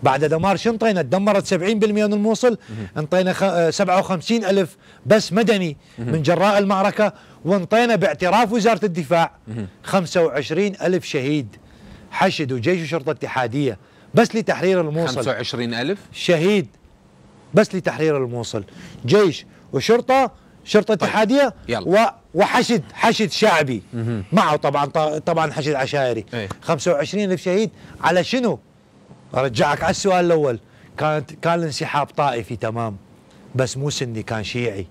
بعد دمار شو انطينا تدمرت 70% من الموصل انطينا 57 آه، ألف بس مدني من جراء المعركة وانطينا باعتراف وزارة الدفاع 25 ألف شهيد حشد وجيش وشرطة اتحادية بس لتحرير الموصل 25 ألف شهيد بس لتحرير الموصل جيش وشرطة شرطة طيب. اتحادية يلا. وحشد حشد شعبي معه طبعا طبعا حشد عشائري ايه؟ 25 الف شهيد على شنو؟ ارجعك على السؤال الاول كانت كان الانسحاب طائفي تمام بس مو سني كان شيعي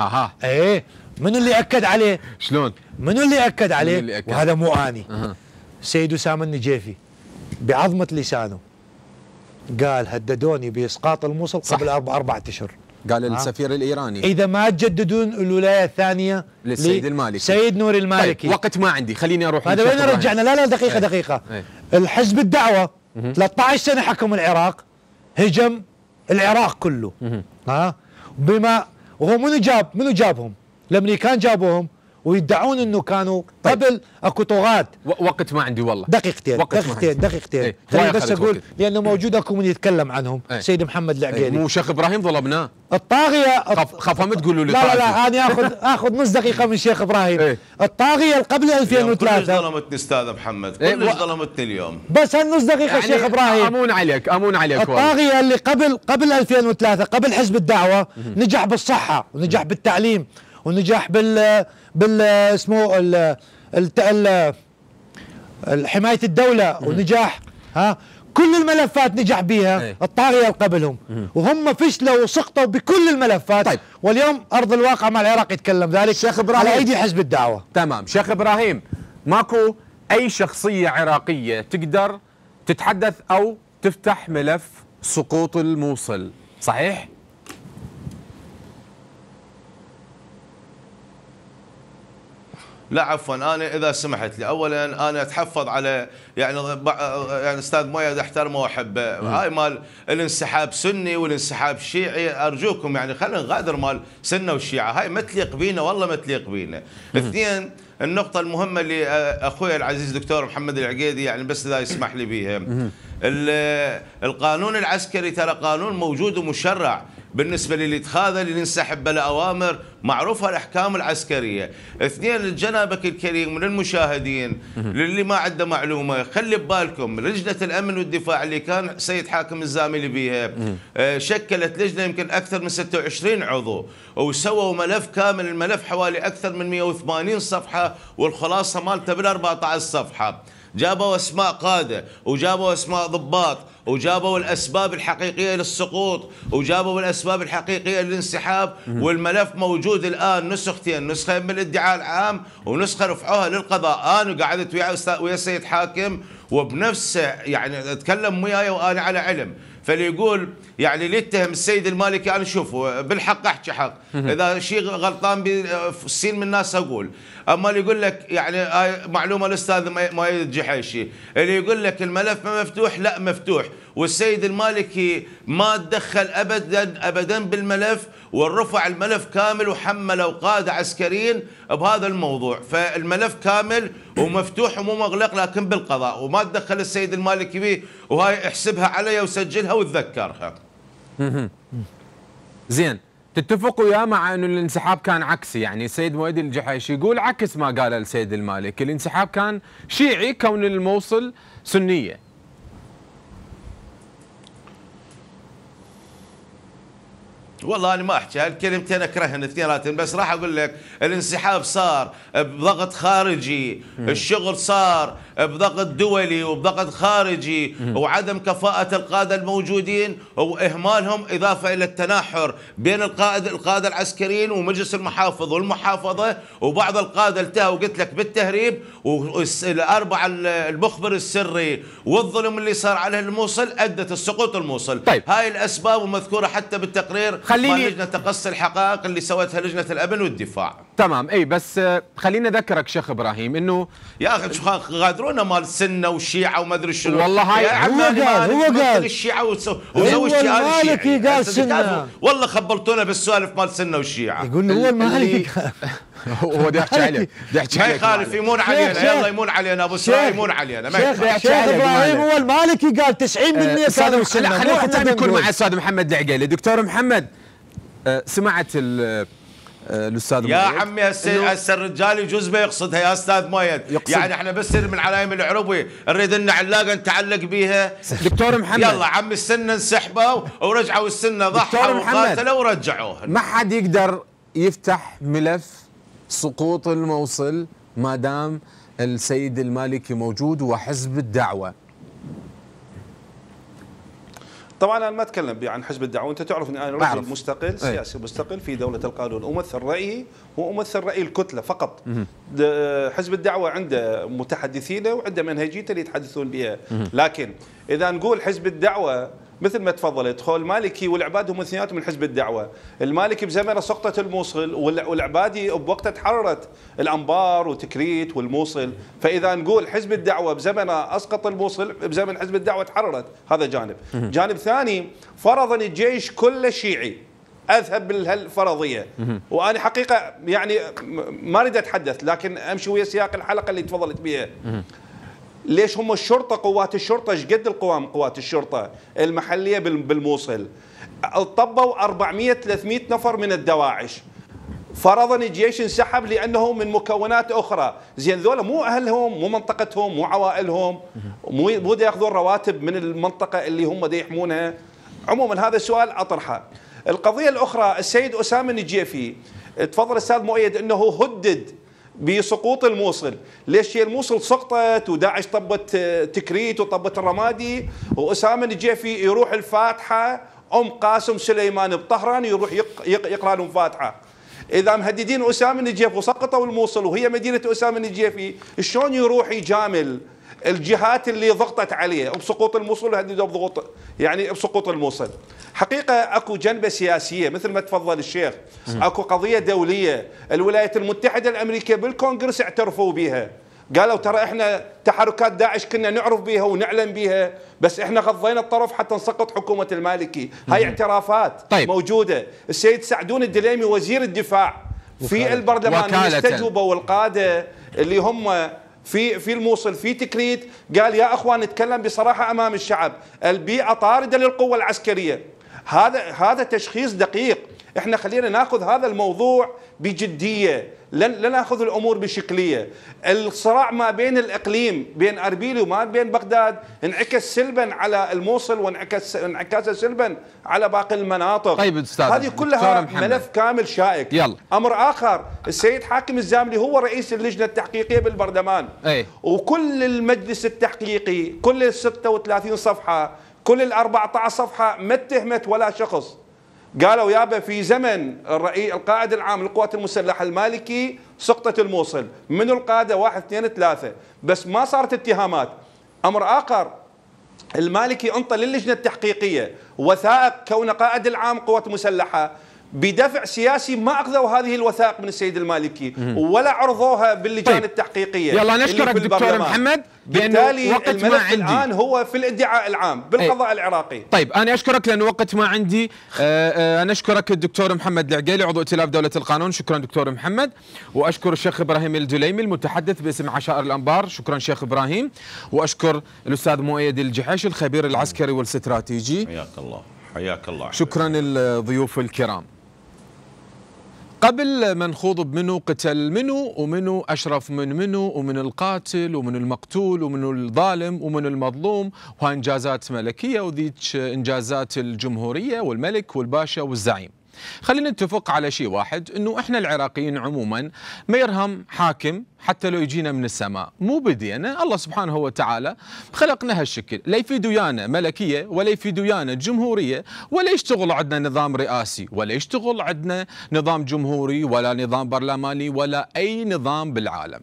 اها ايه منو اللي اكد عليه؟ شلون؟ منو اللي اكد عليه؟ اللي أكد؟ وهذا مو اني أه. سيد اسامه النجيفي بعظمه لسانه قال هددوني باسقاط الموصل قبل اربع اربع اشهر قال السفير الايراني اذا ما تجددون الولايه الثانيه للسيد المالكي سيد نور المالكي طيب وقت ما عندي خليني اروح هذا وين رجعنا لا لا دقيقه إيه. دقيقه ايه. الحزب الدعوه 13 سنه حكم العراق هجم العراق كله ها بما وهو منو جاب منو جابهم الامريكان جابوهم ويدعون انه كانوا طيب. قبل اكو طغاة وقت ما عندي والله دقيقتين وقت دقيقتين دقيقتين ايه. خليني بس اقول لانه موجود اكو من يتكلم عنهم ايه. سيد محمد العقيلي ايه. مو شيخ ابراهيم ظلمناه الطاغيه خف خف ما تقولوا لي لا لا, لا انا اخذ اخذ نص دقيقه من شيخ ابراهيم ايه. الطاغيه قبل 2003 كلش ظلمتني استاذ محمد إيه، كلش ظلمتني اليوم بس هالنص دقيقه يعني شيخ ابراهيم امون عليك امون عليك الطاغيه اللي قبل قبل 2003 قبل حزب الدعوه نجح بالصحه ونجح بالتعليم ونجح بال بال اسمه حمايه الدوله ونجاح ها كل الملفات نجح بها ايه. الطاغيه اللي قبلهم وهم فشلوا وسقطوا بكل الملفات طيب. واليوم ارض الواقع مع العراق يتكلم ذلك شيخ ابراهيم على ايدي حزب الدعوه تمام شيخ ابراهيم ماكو اي شخصيه عراقيه تقدر تتحدث او تفتح ملف سقوط الموصل صحيح لا عفوا انا اذا سمحت لي اولا انا اتحفظ على يعني يعني استاذ مؤيد احترمه واحبه هاي مال الانسحاب سني والانسحاب شيعي ارجوكم يعني خلينا نغادر مال سنه وشيعه هاي ما تليق بينا والله ما تليق بينا اثنين النقطة المهمة اللي آه، اخوي العزيز دكتور محمد العقيدي يعني بس اذا يسمح لي بيها القانون العسكري ترى قانون موجود ومشرع بالنسبة للي للإدخاذ اللي ننسحب بلا أوامر معروفة الأحكام العسكرية اثنين لجنابك الكريم للمشاهدين للي ما عنده معلومة خلي ببالكم لجنة الأمن والدفاع اللي كان سيد حاكم الزاملي بيها آه، شكلت لجنة يمكن أكثر من 26 عضو وسووا ملف كامل الملف حوالي أكثر من 180 صفحة والخلاصة مالته بال 14 صفحة جابوا اسماء قاده وجابوا اسماء ضباط وجابوا الاسباب الحقيقيه للسقوط وجابوا الاسباب الحقيقيه للانسحاب والملف موجود الان نسختين نسخه من الادعاء العام ونسخه رفعوها للقضاء انا قعدت ويا ويا السيد حاكم وبنفسه يعني اتكلم وياي وانا على علم يقول يعني اللي يتهم السيد المالكي انا شوفه بالحق احكي حق اذا شيء غلطان بسين من الناس اقول امال يقول لك يعني هاي آه، معلومه الاستاذ مؤيد جحيشي اللي يقول لك الملف ما مفتوح لا مفتوح والسيد المالكي ما تدخل ابدا ابدا بالملف ورفع الملف كامل وحمل قاده عسكريين بهذا الموضوع فالملف كامل ومفتوح ومو مغلق لكن بالقضاء وما تدخل السيد المالكي به وهاي احسبها علي وسجلها وتذكرها زين تتفقوا وياه مع انه الانسحاب كان عكسي يعني السيد مؤيد الجحيش يقول عكس ما قال السيد المالك الانسحاب كان شيعي كون الموصل سنيه والله انا ما احكي هالكلمتين اكرهن اثنيناتهم بس راح اقول لك الانسحاب صار بضغط خارجي الشغل صار بضغط دولي وبضغط خارجي وعدم كفاءة القادة الموجودين وإهمالهم إضافة إلى التناحر بين القائد القادة العسكريين ومجلس المحافظ والمحافظة وبعض القادة التهوا قلت لك بالتهريب والأربعة المخبر السري والظلم اللي صار على الموصل أدت السقوط الموصل طيب. هاي الأسباب ومذكورة حتى بالتقرير خليني لجنة تقصي الحقائق اللي سوتها لجنة الأمن والدفاع تمام اي بس خلينا اذكرك شيخ ابراهيم انه يا اخي شو غادرونا مال السنه والشيعه وما ادري شنو والله هاي هو قال هو قال الشيعه وسوي الشيعه المالكي قال سنه والله خبرتونا بالسوالف مال السنه والشيعه يقول هو المالكي هو بدي عليه عليك ما يخالف يمون علينا يلا يمون علينا ابو سراء يمون علينا ما شيخ ابراهيم هو المالكي قال 90% كانوا السنه خلينا نكون مع استاذ محمد العقيلي دكتور محمد آه، سمعت آه، الاستاذ يا مؤيد. عمي هسه هسه الرجال يجوز ما يقصدها يا استاذ مؤيد يعني احنا بس من علائم العربي نريد لنا علاقه نتعلق بيها دكتور محمد يلا عمي السنه انسحبوا ورجعوا السنه ضحوا وقاتلوا ورجعوها ما حد يقدر يفتح ملف سقوط الموصل ما دام السيد المالكي موجود وحزب الدعوه طبعا انا ما اتكلم عن حزب الدعوه انت تعرف اني انا رجل بعرف. مستقل إيه. سياسي مستقل في دوله القانون امثل رايي وامثل راي الكتله فقط حزب الدعوه عنده متحدثينه وعنده منهجيته اللي يتحدثون بها لكن اذا نقول حزب الدعوه مثل ما تفضلت خول المالكي والعبادي هم اثنيناتهم من حزب الدعوه، المالكي بزمنه سقطت الموصل والعبادي بوقت تحررت الانبار وتكريت والموصل، فاذا نقول حزب الدعوه بزمنه اسقط الموصل بزمن حزب الدعوه تحررت، هذا جانب. جانب ثاني فرضا الجيش كله شيعي. اذهب بالفرضيه وانا حقيقه يعني ما اريد اتحدث لكن امشي ويا سياق الحلقه اللي تفضلت بها ليش هم الشرطه قوات الشرطه ايش قد القوام قوات الشرطه المحليه بالموصل طبوا 400 300 نفر من الدواعش فرضا الجيش انسحب لانه من مكونات اخرى، زين ذولا مو اهلهم، مو منطقتهم، مو عوائلهم، مو مو ياخذون رواتب من المنطقه اللي هم يحمونها. عموما هذا سؤال اطرحه. القضيه الاخرى السيد اسامه النجيفي تفضل استاذ مؤيد انه هدد بسقوط الموصل ليش هي الموصل سقطت وداعش طبت تكريت وطبت الرمادي وأسامة الجيفي يروح الفاتحة أم قاسم سليمان بطهران يروح يقرأ لهم فاتحة إذا مهددين أسامة الجيفي وسقطوا الموصل وهي مدينة أسامة الجيفي شلون يروح يجامل الجهات اللي ضغطت عليه بسقوط الموصل هددوا بضغوط يعني بسقوط الموصل حقيقه اكو جنبه سياسيه مثل ما تفضل الشيخ اكو قضيه دوليه الولايات المتحده الامريكيه بالكونغرس اعترفوا بها قالوا ترى احنا تحركات داعش كنا نعرف بها ونعلم بها بس احنا غضينا الطرف حتى نسقط حكومه المالكي هاي اعترافات طيب. موجوده السيد سعدون الدليمي وزير الدفاع في البرلمان التجربه والقاده اللي هم في في الموصل في تكريت قال يا اخوان نتكلم بصراحه امام الشعب البيئه طارده للقوه العسكريه هذا هذا تشخيص دقيق احنا خلينا ناخذ هذا الموضوع بجديه لا ناخذ الامور بشكليه الصراع ما بين الاقليم بين اربيل وما بين بغداد انعكس سلبا على الموصل وانعكس انعكاسه سلبا على باقي المناطق طيب استاذ هذه كلها ملف كامل شائك يلا. امر اخر السيد حاكم الزاملي هو رئيس اللجنه التحقيقيه بالبرلمان أي. وكل المجلس التحقيقي كل ال 36 صفحه كل ال 14 صفحه ما اتهمت ولا شخص قالوا يابا في زمن الرئيس القائد العام للقوات المسلحه المالكي سقطت الموصل من القاده واحد اثنين ثلاثه بس ما صارت اتهامات امر اخر المالكي انطى للجنه التحقيقيه وثائق كون قائد العام قوات مسلحه بدفع سياسي ما اخذوا هذه الوثائق من السيد المالكي ولا عرضوها باللجان طيب. التحقيقيه يلا نشكرك دكتور محمد بالتالي وقت ما عندي الان هو في الادعاء العام بالقضاء أي. طيب. العراقي طيب انا اشكرك لان وقت ما عندي آه، آه، انا اشكرك الدكتور محمد العقيلي عضو ائتلاف دوله القانون شكرا دكتور محمد واشكر الشيخ ابراهيم الدليمي المتحدث باسم عشائر الانبار شكرا شيخ ابراهيم واشكر الاستاذ مؤيد الجحش الخبير العسكري والاستراتيجي حياك الله حياك الله شكرا للضيوف الكرام قبل ما نخوض منو قتل منو ومنو أشرف من منو ومن القاتل ومن المقتول ومن الظالم ومن المظلوم وإنجازات ملكية وذيك إنجازات الجمهورية والملك والباشا والزعيم خلينا نتفق على شيء واحد أنه إحنا العراقيين عموما ما يرهم حاكم حتى لو يجينا من السماء مو بدينا الله سبحانه وتعالى خلقنا هالشكل لا يفيد ويانا ملكية ولا يفيد ويانا جمهورية ولا يشتغل عندنا نظام رئاسي ولا يشتغل عندنا نظام جمهوري ولا نظام برلماني ولا أي نظام بالعالم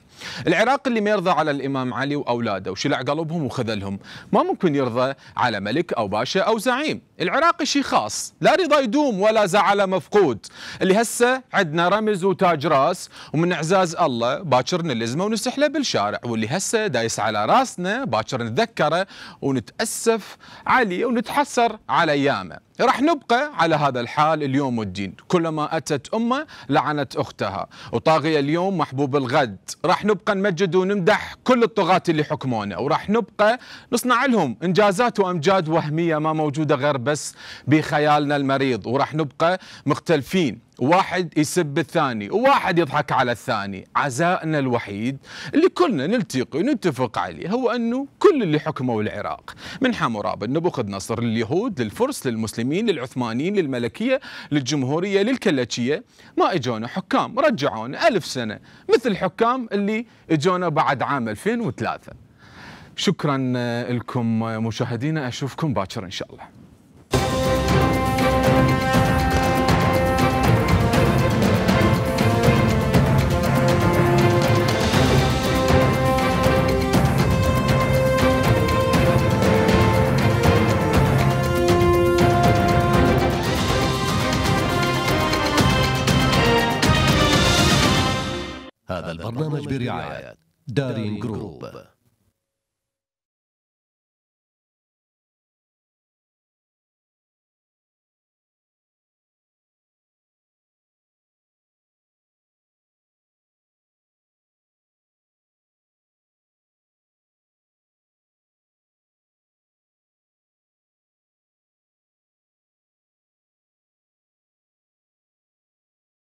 العراق اللي ما يرضى على الإمام علي وأولاده وشلع قلبهم وخذلهم ما ممكن يرضى على ملك أو باشا أو زعيم العراق شيء خاص لا رضا يدوم ولا زعل مفقود اللي هسه عندنا رمز وتاج راس ومن إعزاز الله باكر من الازمه ونستحلى بالشارع واللي هسه دايس على راسنا باكر نتذكره ونتاسف عليه ونتحسر على ايامه راح نبقى على هذا الحال اليوم والدين كلما أتت أمة لعنت أختها وطاغية اليوم محبوب الغد راح نبقى نمجد ونمدح كل الطغاة اللي حكمونا وراح نبقى نصنع لهم إنجازات وأمجاد وهمية ما موجودة غير بس بخيالنا المريض وراح نبقى مختلفين واحد يسب الثاني وواحد يضحك على الثاني عزائنا الوحيد اللي كلنا نلتقي ونتفق عليه هو أنه كل اللي حكموا العراق من حمورابي النبوخذ نصر لليهود للفرس للمسلمين للعثمانيين للملكية للجمهورية للكلتشية ما إجونا حكام رجعونا ألف سنة مثل الحكام اللي إجونا بعد عام 2003 شكرا لكم مشاهدينا أشوفكم باكر إن شاء الله هذا البرنامج برعاية دارين جروب